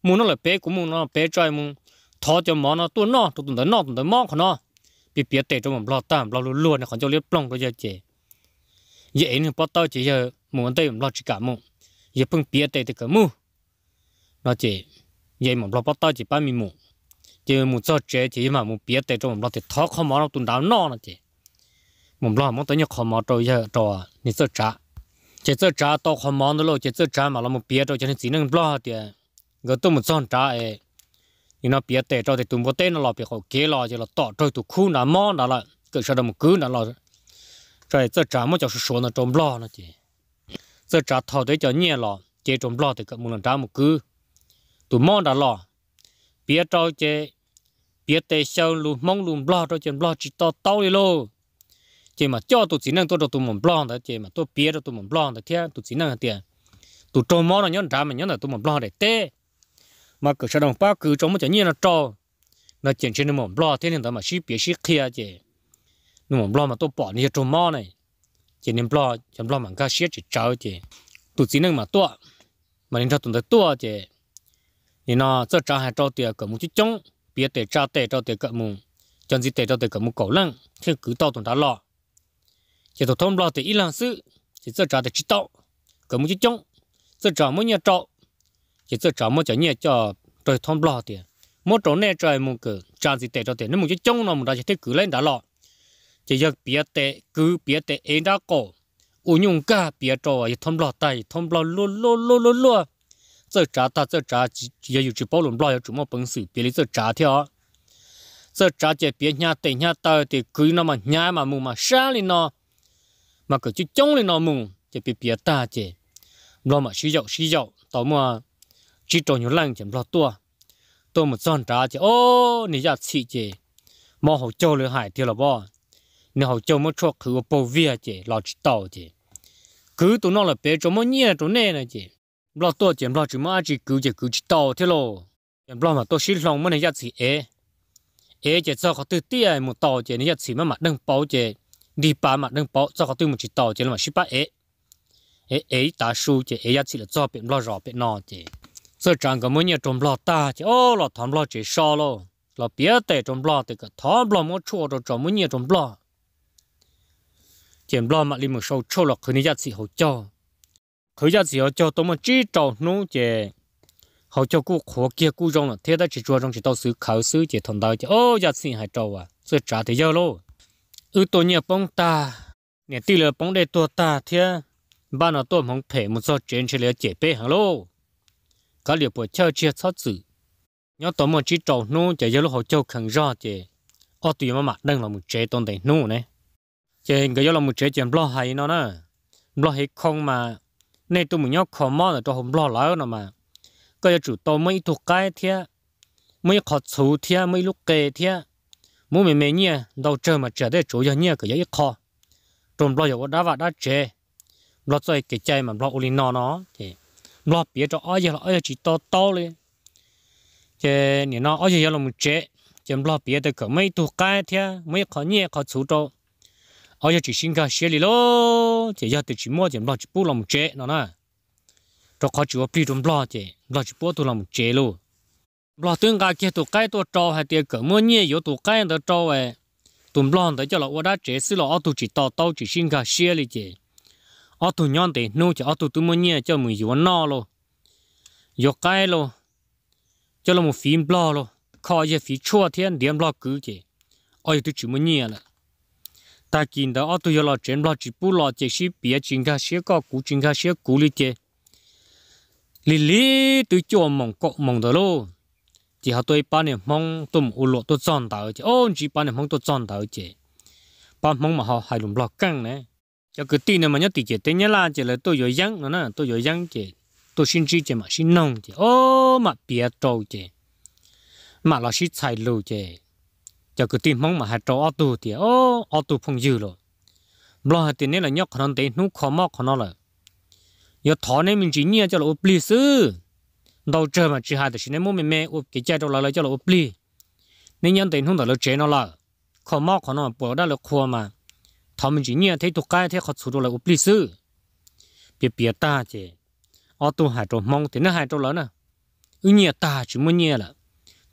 mua nó là bê của mua nó bê trái trai mua thọ cho mỏ nó tua nó tụi tụi nó tụi nó mỏ của nó bị bê tệ cho mồm lo tạm lo luôn luôn này còn cho liếc plong cho giờ chị ye ni bắt to chỉ giờ muốn tới lo chỉ cả mu ye phun bia tới cái mu nó chỉ ye mà lo po to chỉ ba mi mu chứ mu cho chế chỉ mà mu bia tới trong lo thì thọ khó mà nó tụn đào nó chỉ mu lo mu tới nhớ khó mà rồi giờ trò ni sợ trả chỉ sợ trả to khó mà nó lo chỉ sợ trả mà làm mu bia rồi cho nên chỉ nên lo thì người tôi mu chọn trả ấy nhưng nó bia tới cho thì tụn vô tên nó là bia khó kế lo chỉ là tọ trôi tụt khu nào mò nào là cứ sao đâu mà cứ nào lo rồi giờ trả mới cho số nó trộm lo nó chị giờ trả thầu đấy cho nhẹ lo chế trộm lo thì cậu muốn làm trả một cứ tụi mong đã lo bia trâu chế bia tê sâu lù mong lù lo trâu chế lo chỉ to tao đi lô chế mà cho tụi chỉ năng tôi cho tụi mồm lo đó chế mà tôi bia cho tụi mồm lo đó thế tụi chỉ năng tiền tụi trộm mong là nhớ trả mà nhớ là tụi mồm lo để tê mà cứ sao đồng ba cứ trộm mới cho nhẹ nó trâu nó chuyện trên mồm lo thế nên đó mà xí bia xí kia chế nhưng mà mà tôi bỏ đi cho mò này chỉ nên lo chẳng lo mà cá xiết chỉ cháu chỉ tụt chỉ năng mà tua mà nên cho tụt tới tua chỉ thì nó cho cháu hay cho tiền cầm một chút chống biết để cha để cho tiền cầm một chân gì để cho tiền cầm một cổ lăng thì cứ to tụt đã lo chỉ tụt thông lo thì ít lần sự chỉ cho cháu để chỉ to cầm một chút chống cho cháu mới nhớ cháu chỉ cho cháu mới chả nhớ cho tôi thông lo thì mỗi chỗ này trời một cử cha gì để cho tiền nó một chút chống nó một đó chỉ thấy cứ lên đã lo chỉ giờ bia tệ cứ bia tệ ấy đã cổ u nhung cả bia trò thì thầm lo tay thầm lo lo lo lo lo lo giờ trả ta giờ trả giờ yêu chỉ bảo lùm lo yêu chỉ muốn bằng sự bia lý giờ trả theo giờ trả chỉ bia nhà tệ nhà tờ thì cứ nó mà nhà mà mù mà xa lên nó mà cứ chú chống lên nó mù chỉ bia bia ta chỉ lo mà sử dụng sử dụng tao mà chỉ trò nhiều lần chỉ lo tua tôi một son trả chỉ ô nị giờ chị chỉ mò hậu châu lửa hải tiêu là bao nếu họ cho một chỗ cứ bảo vệ chứ lo chỉ tàu chứ cứ tụi nó là bé cho một nhẹ tụi nè này chứ lo to chứ lo chỉ mà chỉ cứ chỉ cứ chỉ đào thế lo lo mà tôi xin lòng mà này chỉ é é chứ sao họ tự tiếc một tàu chứ này chỉ mà mà đừng bảo chứ đi ba mà đừng bảo sao họ tự một chỉ đào chứ mà chỉ ba é é é ta su chứ é chỉ là cho bé lo rõ bị nọ chứ sợ chẳng có một nhẹ trong lo ta chứ ô lo thầm lo chỉ sao lo lo bé tệ trong lo thì cái thằng lo một chỗ rồi trong một nhẹ trong lo chém lo mà li một sâu sâu lọc khởi nhất giá trị hậu cho khởi giá trị hậu cho tôi mà chỉ cho nó chè hậu cho cú khó kia cú rong là thế đó chỉ cho rong chỉ tao xử khảo xử chỉ thằng tao chỉ ô nhất trị hại trầu à rồi trả thì giao lô ư tôi nhớ bóng ta nè tí là bóng đây tôi ta thế ba nó tôi mong phải một số chuyện chỉ là chế bê hàng lô cả liệu bộ chơi chia sát xử nhớ tôi mà chỉ cho nó chè giao lô hậu cho khẳng ra chè ô tùy mà mặt đang là một chế tôn tay nú này chế người yêu là một chế chuyện lo hay nó nè lo hay không mà nên tôi mình nhóc khom mò là tôi không lo lỡ nó mà cái chủ tôi mới thuộc cái thế mới khó chú thế mới lúc kề thế mỗi mình mình nhia đầu chơi mà chơi để chủ nhà nhia cái giấy khó trong lo yêu đã vào đã chế lo chơi cái chơi mà lo uli nó nó thì lo bia cho ai giờ là ai chỉ to to lên chế nhà nó ai giờ là một chế chế lo bia được cái mấy thuộc cái thế mấy khó nhia khó chú cho họ giờ chỉ xin cả xe đi lo chỉ giờ từ chỉ mua chỉ lo chỉ bu làm chế nó nè rồi khó chịu bị trong lo chỉ lo chỉ bu tu làm chế luôn lo tương cả kia tụ cái tụ trâu hay tiền cỡ mua nhẹ yếu tụ cái đó trâu ấy tụ lo đó cho là ở đã chế xí là ở tụ chỉ tao tao chỉ xin cả xe đi chỉ ở tụ nhon thì nô chỉ ở tụ tụ mua nhẹ cho mình yếu no luôn yếu cái luôn cho là một phim lo luôn khó giờ phí chua thiên điểm lo cứ chỉ ở tụ chỉ mua nhẹ là ta kiến đó ở tôi lo chuyện lo chỉ bu lo chỉ xí bia chuyện cả xí có cú chuyện cả xí cú lý chế lý lý tôi cho mong e có oh, mong đó luôn chỉ họ tôi ba niệm mong tôi một, lộ tôi chọn đạo chứ ôn chỉ ba niệm mong tôi chọn đầu chứ ba mong mà học hay lùm lo căng này, cho cái tin này mà nhớ tiền tiền nhớ là chỉ là tôi rồi dăng nữa nè tôi rồi dăng chứ tôi xin chỉ chứ mà xin nông chứ ô oh, mà bia trâu chứ mà là xin xài lưu chứ cho cứ tìm mong mà hạt trâu ô tô thì ô ô tô phong dư rồi lo hạt tiền này là nhóc khăn tiền nó khó móc con nó là giờ thọ này mình chỉ nhia cho là ốp lì sư đầu trời mà chỉ hai thì nên mua mẹ mẹ ốp cái chai trâu lại lại cho là ốp lì nên nhân tiền không phải là chế nó là khó móc con nó bỏ ra là khó mà thọ mình chỉ nhia thấy tụt cái thấy khó sụt lại ốp lì sư biệt biệt ta chứ ô tô hạt trâu mong thì nó hạt trâu lớn à ừ nhia ta chỉ muốn nhia là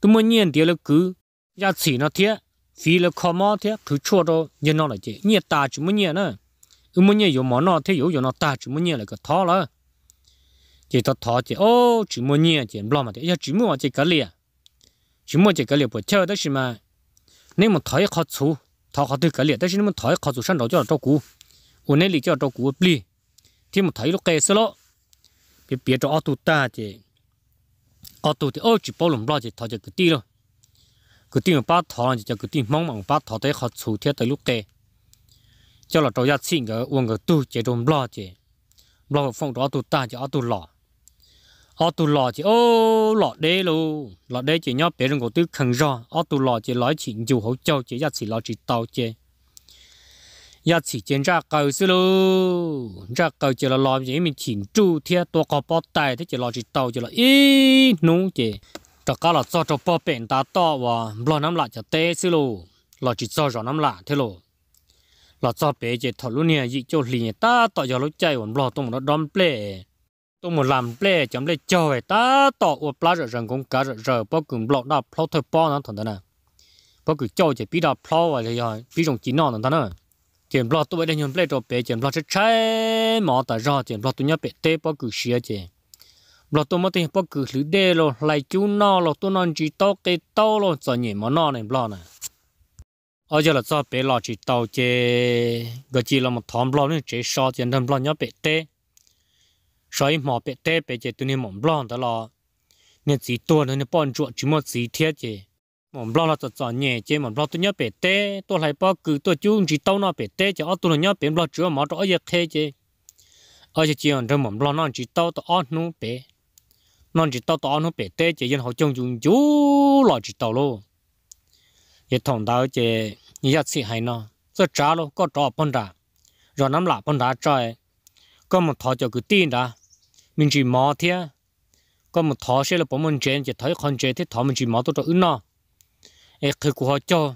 tôi muốn nhia thì là cứ giá dạ chỉ nó thế vì là khó mà thế cứ cho đó nhân nó là chứ, nhẹ ta chứ muốn nhẹ nữa ừ muốn nhẹ yếu mà nó thế yếu yếu nó ta chứ muốn nhẹ là cái thọ là chỉ thọ thọ chỉ ô chỉ muốn nhẹ chỉ lo mà thế giờ chỉ muốn chỉ cái liền chỉ muốn chỉ cái liền bỏ chơi đó là mà nếu mà thọ khó chú thọ khó thứ cái liền đó là nếu thọ khó chú sang đó cho cho cú ôn này lý cho cho cú bli thì mà thấy nó kẹt rồi bị biết cho ô tu ta chỉ ô tu thì ô chỉ bảo làm lo chỉ thọ chỉ cái tí rồi cứ tin ba thọ chỉ cho cứ tin mong mong ba thọ để họ chủ thiết tới lúc tê cho là trâu giác xin cái uống cái tu chế trộm lo chế lo phong đó tu ta cho tu lọ ở tu lọ chế ô lọ đế lô lọ đế chỉ nhau bé rừng cổ tu khẩn rõ ở tu lọ chế lấy chuyện dù hậu châu chế giác xì lọ chỉ tàu chế giác xì chế ra cầu xí lô ra cầu chỉ là lọ chế mình chuyện tru thiết tua có bó tài thế chế lọ chỉ tàu chỉ là ý nung chế tao cá là cho cho bò bẹn ta to và lo nắm lại cho té xí lô, lọt chỉ cho rõ nắm lại thế lô, lọt cho bể chỉ thọ luôn nè dị cho lì ta tao cho lúc chạy còn lo tung một đom ple tung một làm ple chấm ple cho về ta tao uo plá rồi rằng cũng cá rồi rồi bao cùng lo đạp lo thôi bò nó thằng đó nè bao cứ cho chỉ biết đạp lo và thì rồi biết trong chỉ nó thằng đó nè chuyện lo tụi đây nhân ple cho bể chuyện lo chết cháy mỏ ta ra chuyện lo tụi nhớ bể té bao cứ xia chuyện lo tôi mất thấy bóc cử thứ đê lo lại chú no lo tôi nói chỉ to cái to lo cho nhỉ mà no này lo này ở giờ là do bé lo chỉ tàu chế cái chỉ là một thằng lo nữa chế so tiền thằng lo nhớ bé tê so im mò bé tê bé chế tôi nên mỏng lo đó lo nên chỉ tua nên bọn chuột chỉ một chỉ thiết chế mỏng lo là cho cho nhẹ chế mỏng lo tôi nhớ bé té, tôi lại bóc cử tôi chú chỉ tàu nó bé té, chế ở tôi nhớ bé lo chúa mà đó giờ thế chế ở giờ chỉ còn thằng mỏng lo nó chỉ tàu tôi ở nu bé nó chỉ tao tao nó bể tê chỉ dân họ trông dùng chú lo chỉ tao luôn vậy thằng tao chỉ như vậy xí hay nó rất trả luôn có trò bận ra rồi nắm lại bận ra trời có một thọ cho cái tin đó, mình chỉ mò thế có một thọ sẽ là bọn mình chơi chỉ thấy con chơi thì thằng mình chỉ mò tôi cho ứng nó ấy khi của họ cho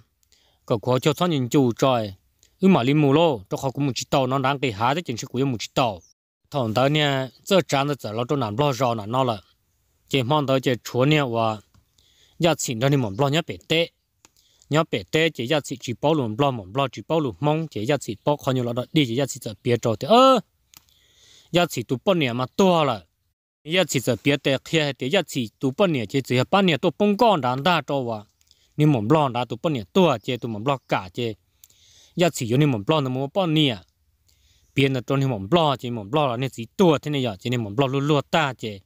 có của họ cho sao nhìn chú trời ứng mà lim mù lô cho họ cũng một chỉ tàu nó đang cái há thì chính sự cũng một chỉ tàu thằng đó nha rất trả nó giờ lo cho nằm lo rồi nó là chỉ mong tới chỉ chúa nè và giá trị đó thì mình lo nhớ bể tê nhớ bể tê chỉ giá trị chỉ bao luôn lo mình lo chỉ bao luôn mong chỉ giá trị bao khó nhiều lo đó đi chỉ giá trị giờ bia trâu thì ơ giá trị tụ bao nè mà to là giá trị giờ bia tê kia thì giá trị tụ bao nè chỉ chỉ bao nè tụ bông con đàn đa cho và ni mỏng lo đá tụ bao nè to chỉ tụ mỏng lo cả chỉ giá trị yo ni mỏng lo nó mỏng bao nè biến là trâu ni mỏng lo chỉ mỏng lo là nè chỉ tua thế này giờ chỉ ni mỏng lo luôn luôn ta chỉ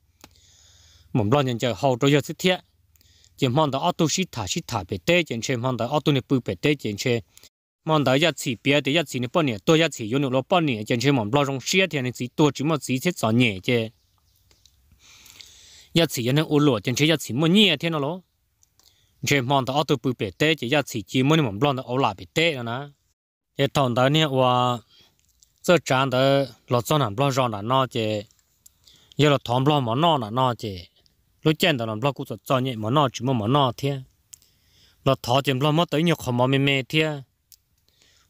mầm lo nhận chờ hậu trôi giờ thiết thiệt chỉ mong đợi auto ship thả ship thả bể tê chỉ chơi mong đợi auto này bự bể tê chỉ chơi mong đợi giờ chỉ bia để giờ chỉ này bao nhiêu tôi giờ chỉ dùng được bao nhiêu chỉ chơi mầm lo trong xe thì này chỉ tôi chỉ mà chỉ thiết gió nhẹ chứ giờ chỉ giờ này ô lụa chỉ chơi giờ chỉ mua nhẹ thế nó lo chỉ mong đợi auto bự bể tê chỉ giờ chỉ chỉ mua mầm lo đợi ô lại bể tê rồi nè cái thằng đó này ว่า这站的老早那不让那那些，也了唐不让么那那那些。lúc chân đó là lo cũng cho nhẹ mà nó chỉ mà mà nó thế lo thọ chỉ lo mất tới nhiều khó mà mê mê thế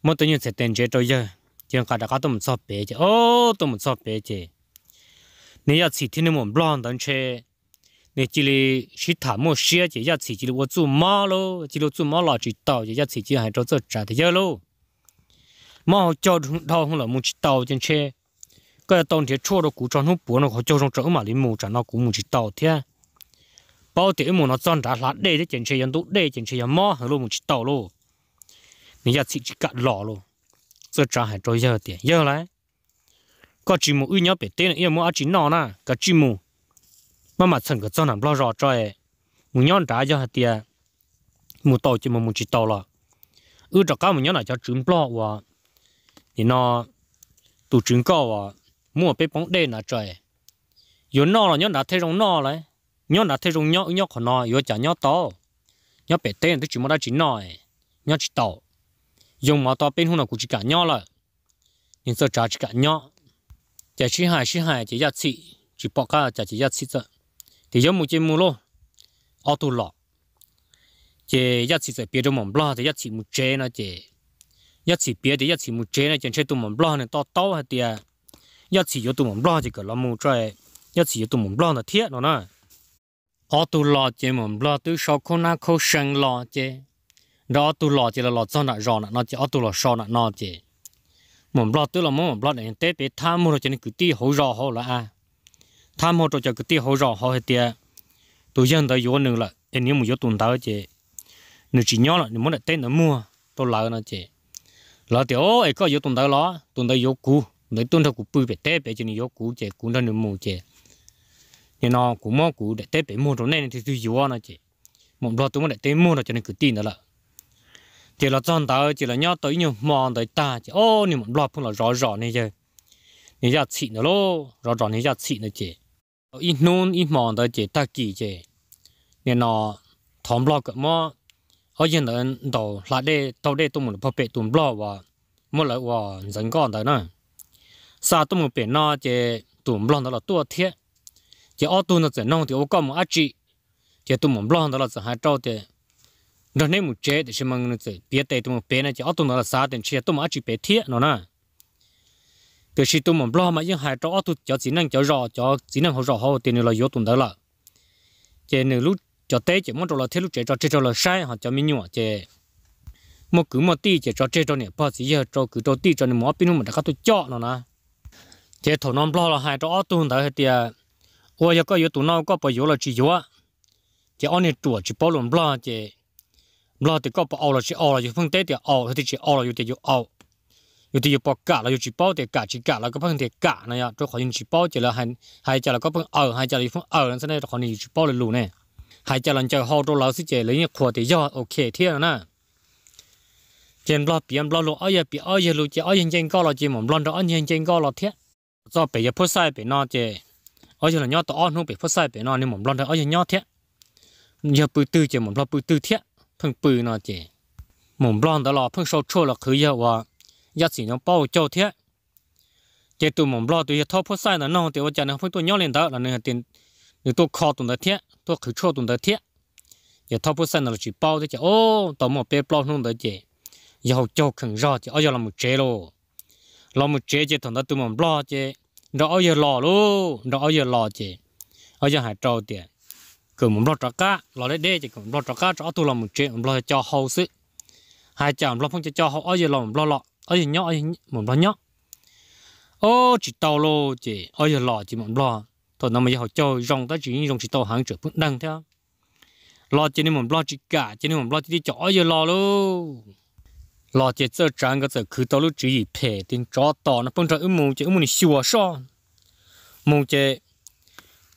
mất tới nhiều sẽ tiền chế tôi giờ chẳng cả đã có tôi mình sợ chứ ô tôi mình sợ bé chứ nếu giờ chỉ thiên mình lo đón chế nếu chỉ là chỉ thảm một xíu chỉ giờ chỉ chỉ là chú má lo chỉ là chú má lo chỉ tàu chỉ giờ chỉ chỉ hai chỗ chỗ trả thì giờ lo mà họ cho thao không là muốn chỉ tàu trên chế cái tàu thì chua đó cũng trong hút bún nó họ cho trong chỗ mà đi mua trả nó cũng muốn chỉ tàu thế bao tiêu một nó chọn trả là đây để chuyển chơi yên tụ đây chuyển chơi yên mò rồi một chút tàu luôn mình giờ chỉ chỉ cắt lò luôn giờ trả hai trôi giờ tiền giờ lại có chỉ một uy nhau bể tên yên mò chỉ nọ na có chỉ một mà mà chẳng cái chọn làm bao lo rõ trời một nhon trả giờ tiền một tàu chỉ một một chút tàu là ư cho cá một nhon là cho trứng lo và thì nó tụ trứng cao và mua bếp bông đen là trời 有闹了，你要拿太容闹了。nhớ là thế dùng nhớ nhớ của nói yếu chả nhớ to nhớ bể tên tôi chỉ muốn đã chỉ nói nhớ chỉ tỏ dùng mà to bên hông là cũng chỉ cả nhớ là nhưng giờ trả chỉ cả nhớ chả chỉ hại chỉ hại chỉ giá chỉ chỉ bỏ cả chả chỉ giá chỉ thôi thì giống một chiếc mua lô ô tô lọ chỉ giá chỉ sẽ biết được mầm lọ thì giá chỉ một chế nó chỉ giá chỉ biết thì giá chỉ một chế nó chỉ chế tụ mầm lọ này to to hay tiền giá chỉ yếu tụ mầm lọ chỉ cần là một chơi giá chỉ yếu tụ mầm lọ là thiệt nó nè ở tu lò chế mồm lò tu sau khô na khô sân lò chế đó tu lò chế là lò cho nọ rò nọ nó chế ở tu lò sò nọ nó chế mồm lò tu là mồm lò này tết bị tham mua rồi cho nên cứ ti hổ rò hổ là à tham mua rồi cho cứ ti hổ rò hổ hết tiệt tu dân tới vô nữa là anh em muốn tuần tới chế nếu chỉ nhỏ là nếu muốn là tết nó mua tôi lỡ nó chế lỡ thì ô ấy có vô tuần tới đó tuần tới vô cũ để tuần tới cũ bự bị tết bị cho nên vô cũ chế cũng đang được mua chế nhưng nó cũng mong cũng để tết bị mua rồi nên thì tôi dùa nó chị một đó tôi muốn để tết mua rồi cho nên cứ tin đó là chỉ là chọn tao chỉ là nhớ tới nhiều mòn tới ta chỉ ô nhưng một đó cũng là rõ rõ này chứ nên giờ chị nó lô rõ rõ nên giờ chị nó chị ít nôn ít mòn tới chị ta kỳ chị nên nó thòm lo cái mò ở trên đó đầu là để đầu để tôi muốn phải bị tụm lo và một lại và dân con tới nữa sao tôi muốn bị nó chị tụm lo đó là tua thiệt chỉ ở tô nó chỉ nông thì ô có một chỉ chỉ tụi mình lo đó là chỉ hai trâu thì rồi nếu một chế thì xem mình nó chỉ biết tay tụi mình bé này chỉ ô tô nó là sao thì chỉ tụi mình chỉ bé thiệt nó nè từ khi tụi mình lo mà những hai trâu ở tô cho chỉ năng cho rõ cho chỉ năng hỗ rõ hậu thì nó là yếu tụi đó là chỉ nếu lúc cho tới chỉ muốn trâu là thế lúc chế cho chế cho là sai hoặc cho mình nhọ chế một cứ một tí chỉ cho chế cho này bao giờ giờ cho cứ cho tí cho nên mỗi bên nó mình đã có tụi chọn nó nè chế thổ non lo là hai trâu ở tô đó thì à, 我要个有多那个不有了只有啊，这俺呢做只包容不啦这，不啦的个不熬了只熬了就分得点熬，他的只熬了有的就熬，有的就不干了有只包的干只干了个分的干了呀，这好像只包起来还还加了个分熬，还加了一份熬，现在好像有只包的路呢，还加了就好多老师这人家活的要 OK 天呢。chém lo biển lo lo ai bị ai lo chỉ ai chém cao lo chỉ mồm lo đó ai chém cao lo thế do bị giờ phơi sai bị nó chém ở giờ là nhớ to nó bị phát sai bị nó nên mồm lon thôi ở giờ nhớ thế giờ bự tư chỉ mồm lon bự tư thế phun bự nó chỉ mồm lon đó là phun sâu chua là khử giờ và giờ chỉ nó bao cho thế chỉ tụ mồm lon tụ giờ thâu phát sai là nó thì ở giờ nó phun tụ nhớ lên đó là nên tiền nếu tụ khó tụ đó thế tụ khử chua tụ đó thế giờ thâu phát sai là chỉ bao thế chỉ ô tụ mồm bé bao không được chỉ giờ cho khẩn ra chỉ ở giờ là một chế lo là một chế chỉ thằng đó tụ mồm lon chỉ đó giờ lò luôn đó giờ lò chị ở giờ hải trâu tiền cứ muốn lo trọ cá lo đấy đê chỉ cũng lo trọ cá trọ tu làm một chuyện lo cho hậu sự hai chồng lo không cho hậu ở giờ làm lo lọ ở giờ nhọ ở giờ muốn lo nhọ ô chỉ tàu luôn chị ở giờ lò chỉ muốn lo thôi nó mới họ cho rong tới chỉ rong chỉ tàu hàng chục phút đăng theo lo chỉ nên muốn lo chỉ cả chỉ nên muốn lo chỉ đi chỗ ở giờ lò luôn lò chế cho trang cái giờ cứ tao lúc chỉ phê tiền chó tỏ nó phong trang ưng mù chế ưng mù này xua xo mù chế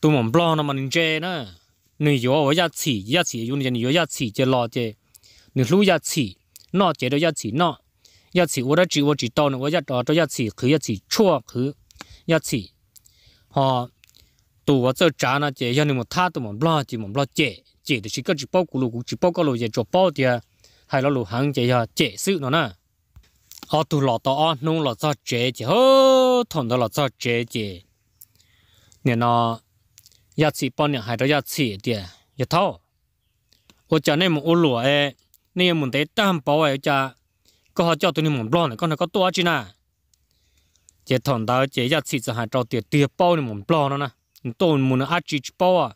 tụi mỏng blo nó mà nên chơi nữa nửa gió ở giá chỉ giá chỉ dùng nửa gió giá chỉ chế lò chế nửa lú giá chỉ nó chế đó giá chỉ nó giá chỉ ở đó chỉ ở chỉ tao nữa ở giá đó đó giá chỉ cứ giá chỉ chua cứ giá chỉ họ tụi ở cho trang nó chế cho nên một thà tụi mỏng blo chỉ mỏng blo chế chế thì chỉ có chỉ bao cù lù chỉ bao cái lù chế cho bao thì hay là lù hàng chế ha chế sự nó nè ở ờ, tụ lọ to ăn ờ, nung lọ cho chế chế hơ thằng đó lọ cho chế chế nè nó giá trị bao nhiêu hay đó giá trị tiền à. giá thâu ở chỗ này một ô lúa ấy nên một thấy tam bảo ấy chỗ, có họ cho tụi mình lo này con nó có tua chứ nè chế thằng đó chế giá trị cho hay trâu tiền tiền bao này mình lo nó nè tôi mình ăn chỉ bao à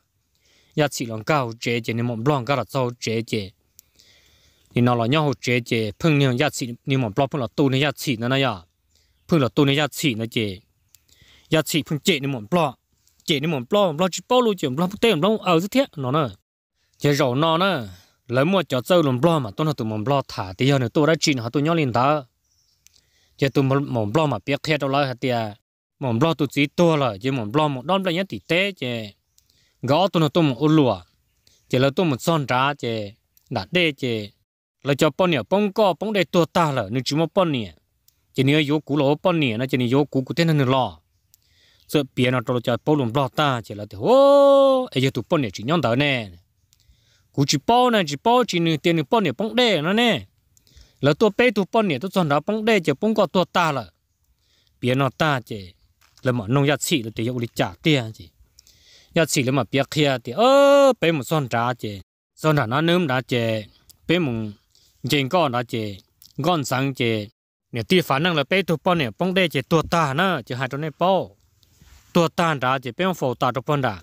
giá trị lòng cao chế chế nên mình lo cả là sao chế chế 你拿了然后直接碰上牙齿，你往不碰了多那牙齿那那呀，碰了多那牙齿那节，牙齿碰节你往不，节你往不，不去暴露节不不对不熬着天那呢，这肉那呢，来么叫走龙不嘛，多那多往不他的要呢多来吃那多鸟领导，这多往往不嘛别开到了还的，往不多只多了，这往不往当不人地带这，搞多那多往乌鲁啊，这了多往山楂这，那带这。là cho bọn nè bông co bông đây to ta là nên chỉ mà bọn nè chỉ nếu yếu cú lỗ bọn nè nó chỉ nếu yếu cú cú thế nên lo sợ bia nó cho bọn lùm lo ta chỉ là thế ô ấy giờ tụ bọn nè chỉ nhon tờ nè cú chỉ bọn nè chỉ bọn chỉ nên tiền bọn nè bông đây nó nè là tua bé tụ bọn nè tụ chọn ra bông đây chỉ bông co to ta là bia nó ta chỉ là mà nông yết chỉ là để vô lịch trả tiền chỉ nhà chỉ là mà bia kia thì ơ bé một son ra chỉ son ra nó nếm đã chỉ bé một 人讲那些，讲上些，你地方弄了背土包呢，帮的些多大呢？就还着那包，多大的就不用否大着帮的，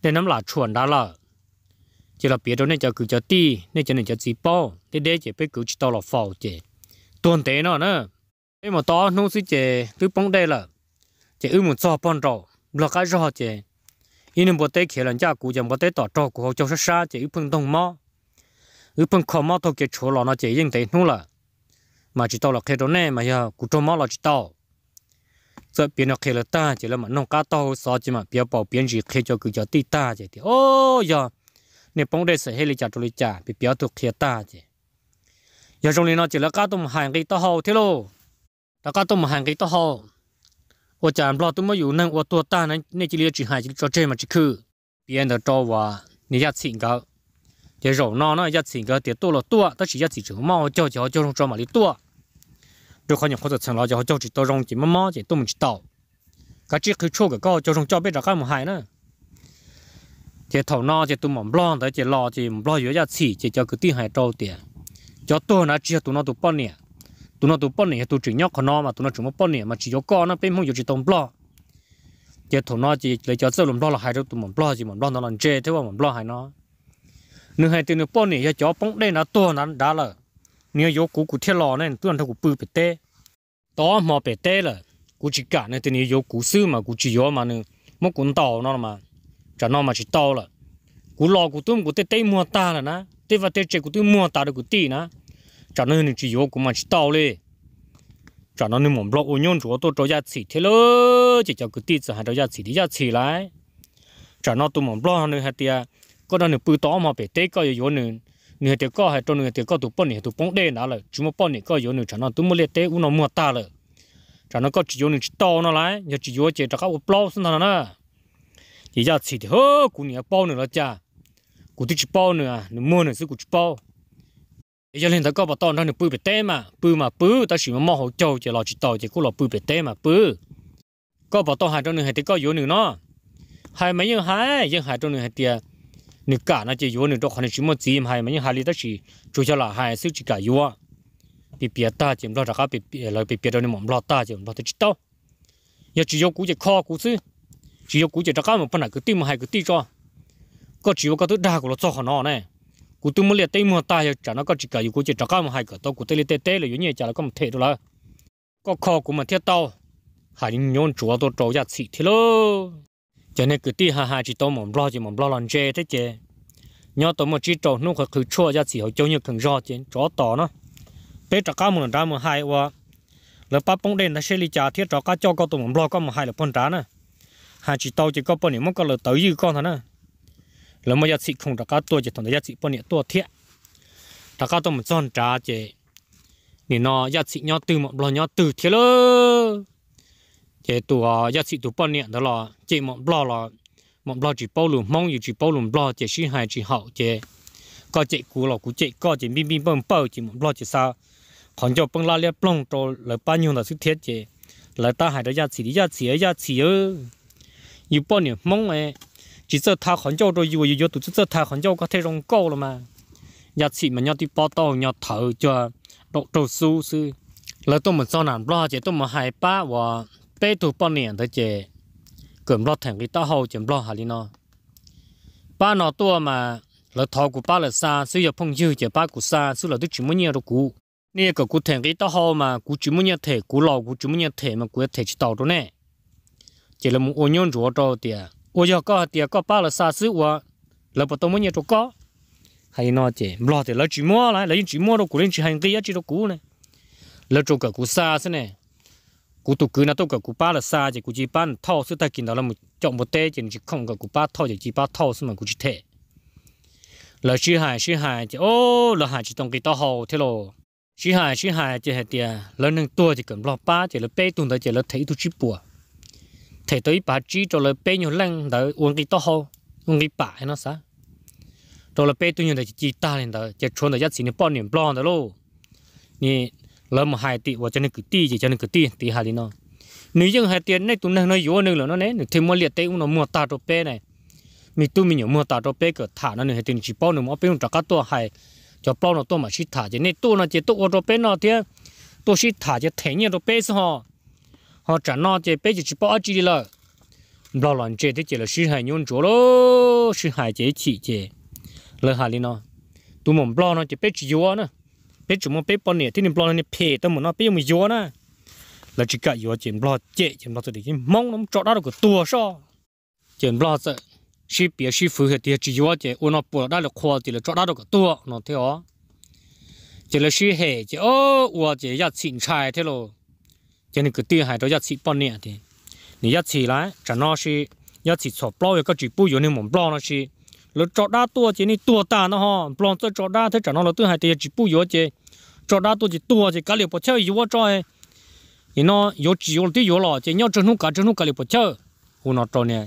那那么拉船的了，就了别着那叫狗叫地，那叫那叫鸡包，那那些被狗吃到了否的，多得呢呢，那么大弄些些都帮的了，就有么早帮着，落开之后些，因为没得客人家顾家没得到照顾，就是啥就有碰动么？ừ bằng khó mà thôi cái chỗ lọ nó chỉ riêng thế nu là mà chỉ tao là cái đó nè mà giờ cụ trông mà là chỉ tao giờ biến nó cái là ta chỉ là mà nông cá tao sao chỉ mà biến bảo biến gì cái cho cứ cho tí ta chỉ thì ô giờ nè bông đây sẽ hết lý trả trôi trả bị bia thuộc kia ta chỉ giờ trong này nó chỉ là cá tôm hàng cái tao hậu thế lô là cá tôm hàng cái tao hậu 我讲不都没有能，我多大呢？那几里只还就做这么几去，别人的招我，你要请高。也肉呢呢一钱个点多了多，但是一钱就毛叫叫叫用专门的多。如果你或者成了叫叫去多用几毛毛，也都没知道。cái chỉ khi chua cái câu cho chúng cho biết là cái một hai nữa chỉ thầu nó chỉ tụi mỏng blon tới chỉ lo chỉ lo dưới giá chỉ chỉ cho cái tí hai trâu tiền cho tôi nó chỉ tụi nó tụi bọn nè tụi nó tụi bọn nè tụi chỉ nhóc nó mà tụi nó chỉ một bọn nè mà chỉ cho con nó bên không chỉ tụi blon chỉ thầu nó chỉ lấy cho sơ lùm là hai trâu tụi mỏng blon chỉ mỏng blon nó làm chê thế mà mỏng blon hai nửa hai tiếng nửa bao nỉ giờ chó bóng đây nó to nó đã lờ nửa gió cũ cũ thiết lò nên tôi thằng cũ bự bị tê to mà bị tê lờ cũ chỉ cả nên tôi nửa gió mà cũ chỉ gió mà nửa mất cuốn tàu nó mà cho nó mà chỉ tàu lờ cũ lò cũ tôi cũ tê mua ta là na tê và tê chơi cũ tôi mua ta được cũ tì na cho nó nửa chỉ gió mà chỉ tàu lê cho nó nửa mồm lo ô nhon tôi cho ra chỉ thế lơ chỉ cho cũ tì giờ cho ra chỉ đi ra chỉ lại cho nó tôi mồm lo nửa hai có đó nửa bự to mà bể tê có yếu nửa nửa tiểu có hay trong nửa tiểu có tụ bón nửa tụ bón đê nào rồi chúng mà bón nửa có yếu nửa chẳng nó tụ mua liệt tê u nó mua ta rồi chẳng nó có chỉ yếu nửa to nó lại giờ chỉ yếu chỉ cho các u bao sinh thằng nữa, chỉ giờ chỉ thì hơ cụ nửa bao nửa là cha cụ chỉ bao nửa nó mua nửa sư cụ chỉ bao giờ lên tới có bà to nó nửa bự bể tê mà bự mà bự ta chỉ mà mò hậu châu chỉ lò chỉ tàu chỉ cụ lò bự bể tê mà bự có bà to hai trong nửa hai có yếu nửa nó hai mấy như hai nhưng hai trong nửa hai 你干那些药，你都可能什么针还没还里头是，主要啦还是这个药，别别打针了，这个别别了别别着你们老打针了，都知道。也只有估计靠估计，只有估计这个么不那个对么还个对着，个只有个都打过了做好难呢。กูตัวมันเลี้ยเต็มหัวตายจากนั้นก็จิกาอยู่กูจะจักรมาให้ก็ตัวกูเตลิเตเตเลยอยู่เนี่ยจากแล้วก็มันเทิดแล้วก็คอกูมันเทียเต้าหายยนจัวตัวโจยาสีทีโล cho nên cứ tí hà hà chỉ tao mồm lo chỉ mồm lo lon chê thế chê nhớ tao mà chỉ trâu nó khởi khử chua ra chỉ hậu cho như cần do chê chó tỏ nó bé trọ cá mồm ra mồm hai qua là ba bông đen nó sẽ li trà thiết trọ cá cho con tao mồm lo con mồm hai là phân trá nữa hà chỉ tao chỉ có bông này mất có là tới dư con thằng nữa là mà giá trị không trọ cá tua chỉ thằng giá trị bông này tua thiết trọ cá tao mồm tròn trá chê nên nó giá trị nhớ từ mồm lo nhớ từ thiệt luôn chế tụ à giá trị tụ bao nhiêu đó là chế một bao là một bao chỉ bao lùm mong chỉ bao lùm bao chỉ sinh hai chỉ hậu chế có chế cú là cú chế có chế bim bim bơm bao chỉ một bao chỉ sao còn cho bông la liệt bông cho là bao nhiêu là sức thiết chế là ta hai đó giá trị giá trị giá trị ơ nhiều bao nhiêu mong ấy chỉ sợ ta còn cho rồi vừa vừa tụ chỉ sợ ta còn cho có thể rong câu rồi mà giá trị mà nhau thì bao tàu nhau thở cho độ trâu su sư là tôi một sau nản lo chế tôi một hai ba và bé tụ bao nhiêu thế chứ cầm lo thằng cái tao hậu chấm lo hà li nó ba nó tua mà là thọ của ba là xa sư giờ phong dư chở ba của xa sư là tôi chỉ muốn nhớ được cũ nè cả cụ thằng cái tao hậu mà cụ chỉ muốn nhớ thể cụ lò cụ chỉ muốn nhớ thể mà cụ thể chỉ tàu đó nè chỉ là một ôn nhau rùa đó tiệt ô giờ có tiệt có ba là xa sư quá là bắt đầu muốn nhớ được có hay nó chỉ lo thì là chỉ mua lại là chỉ mua đâu cụ lên chỉ hành cái chỉ đâu cũ này là chỗ cả cụ xa thế này cú tụ cứ nó tụ cả cú ba là xa chứ cú chỉ ba thao sư ta kinh đó là một chọn một té chỉ không cả cú ba thao chỉ chỉ ba thao sư mà cú chỉ thế là sư hài sư hài chứ ô là hài chỉ tông cái to hậu thế lo sư hài sư hài chứ hệt tiệt lớn nâng tua chỉ cần lo ba chỉ là bé tuần đó chỉ là thấy tu chỉ bùa thấy tới ba chỉ cho là bé nhiều lần tới uống cái to hồ uống cái hay nó sa rồi là bé tuần nhiều tới chỉ ta lên tới chỉ chuẩn tới nhất xin bao nhiêu bao đó lo 你 lỡ mà hai tỷ và cho nên cứ tỷ chỉ cho nên cứ tỷ tỷ hai đi nó nếu như hai tiền này tụi nó nó yếu nữa là nó này thì mua liệt tế cũng nó mua ta đồ pe này Mi tụi mi nhổ mua ta đồ pe cái thả nó này hai tiền chỉ bao nữa mà bên trong các tổ hai cho bao nó tổ mà chỉ thả chứ này tổ nó chỉ tổ đồ pe nó thì tổ chỉ thả chỉ thấy nhiều đồ pe sao họ trả nó chỉ pe chỉ bao chỉ đi là lo lắng chỉ thì chỉ là sự hại nhon chỗ lo sự hại chỉ chỉ chỉ lỡ hai đi nó tụi mình lo nó chỉ pe chỉ yếu nữa bé chủ mong bé bọn nè thì niệm này nè phê tao muốn nó bé mình gió nè là chỉ cả gió chuyện lo chế chuyện lo tôi đi mong nó chọn đó được tua sao chuyện lo sợ chỉ biết chỉ phù hợp thì chỉ gió chế ô nó bỏ đó được khoa thì là chọn đó được tua nó theo chỉ là chỉ hệ chỉ ô ô chỉ giá xịn chai thế lo cho nên cứ tiêu hai đó giá xịn bọn nè thì 你一次来，就那是一次坐包，一个住包，有你门包那是。lỡ trọ đa tua chỉ ni tua ta nó ho plon cho trọ đa thế chẳng nó là tôi hai tiền chỉ bù yếu chứ cho đa tua chỉ tua chỉ cá liệp bỏ chơi yếu cho ấy thì nó yếu chỉ yếu thì yếu lọ chỉ nhau chân hút cá chân hút cái liệp bỏ chơi hù nó cho nè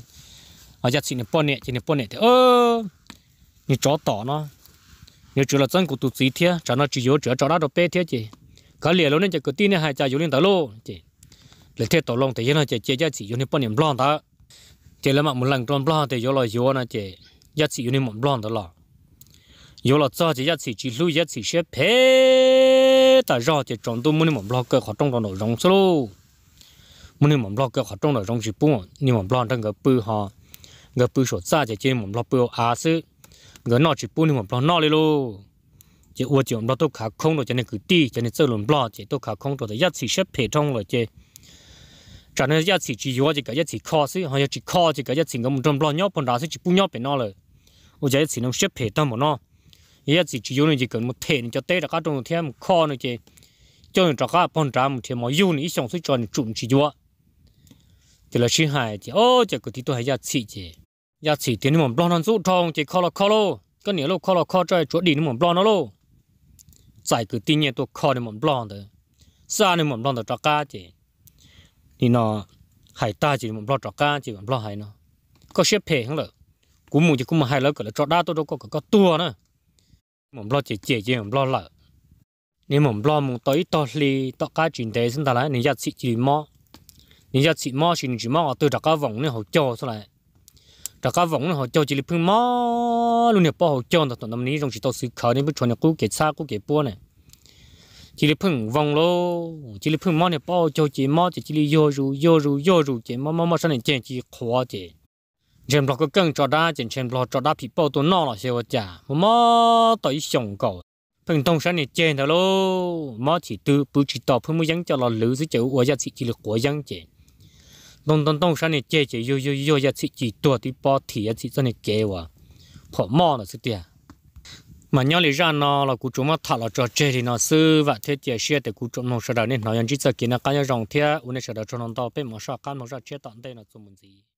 ở giặt xịn nè bò nè chỉ nè bò nè thế ơ như chó tỏ nó như chỉ là chân của tụt gì thế chẳng nó chỉ yếu chỉ cho đa đồ bê thế chứ cá liệp lâu nên chỉ cứ tin nè hai cha yếu lên tao lô chứ lấy thế tỏ lòng thì nó chỉ chỉ chỉ yếu nè bò nè blon ta chỉ là mà một lần tròn blon thì yếu lọ yếu nó chứ. 一次要你蒙浪的了。有了早就一次记录，一次学拍，但绕就中途没你蒙浪个活动到融去喽。没你蒙浪个活动到融去不，你蒙浪这个不哈，个不说早就见蒙浪不阿是，个那去不你蒙浪哪里喽？就我就蒙都卡空了，就那个地，就那走路浪就都卡空了，一次学拍通了就。cho nên giá trị chỉ yếu chỉ cái giá trị khó chứ họ giá trị khó chỉ cái giá trị ngầm trong lo nhau phần đó sẽ chỉ bu nhau bên nó rồi 我这次能学陪他们呢，也是只有那几个木铁，你就带着各种天木靠那些，叫你这个帮咱们天嘛，有你想睡觉你准去就。这了上海的哦，这个地都还要吃的，要吃的你们不让做汤，这靠了靠喽，跟你喽靠了靠在着地你们不让喽，再个地呢都靠你们不让的，啥你们不让的这个的，你呢？海大姐你们不让这个姐你们不让海呢，可是便宜了。cũng muốn chỉ cũng mà hai lỡ cái là cho đa tôi đâu có có tua nữa mồm lo chỉ chỉ chỉ mồm lo lợ nếu mồm lo mồm tới to li to cá chuyện thế xin ta lại nên giặt xịt chỉ mò nên giặt xịt mò chuyện chỉ mò từ đặc cá vòng nên họ cho sao lại đặc cá vòng nên họ cho chỉ là phun mò luôn nhập bao họ cho là tuần năm nay trong chỉ tôi xử khởi nên biết chọn nhập cú kẹt xa cú kẹt bua này chỉ là phun vòng lô chỉ là phun mò nhập bao cho chỉ mò chỉ chỉ là yo ru yo ru yo ru chỉ mò mò mò sao này chỉ chỉ khó chỉ trên block cái cân cho đa trên trên block cho đa bị bao tụ nọ là sao vật chả mà mà tới sòng cầu phần đông sản này trên đó mà chỉ từ bự chỉ tỏ phần mới dán cho là lữ dưới chỗ ở giá trị chỉ là của dán chỉ đông đông đông sản này chơi chỉ yo yo yo giá trị chỉ tua thì bao thì giá trị cho này kế hòa họ mò là sao tiền mà nhau lý ra nó là cụ chúng mà thảo là cho chơi thì nó sư và thế tiệt xe để cụ chúng nó sợ đó nên nó nhận chỉ sợ kia nó cái dòng thế, u này sợ đó cho nó to bên mà sợ căn mà sợ chết tận đây là chúng mình gì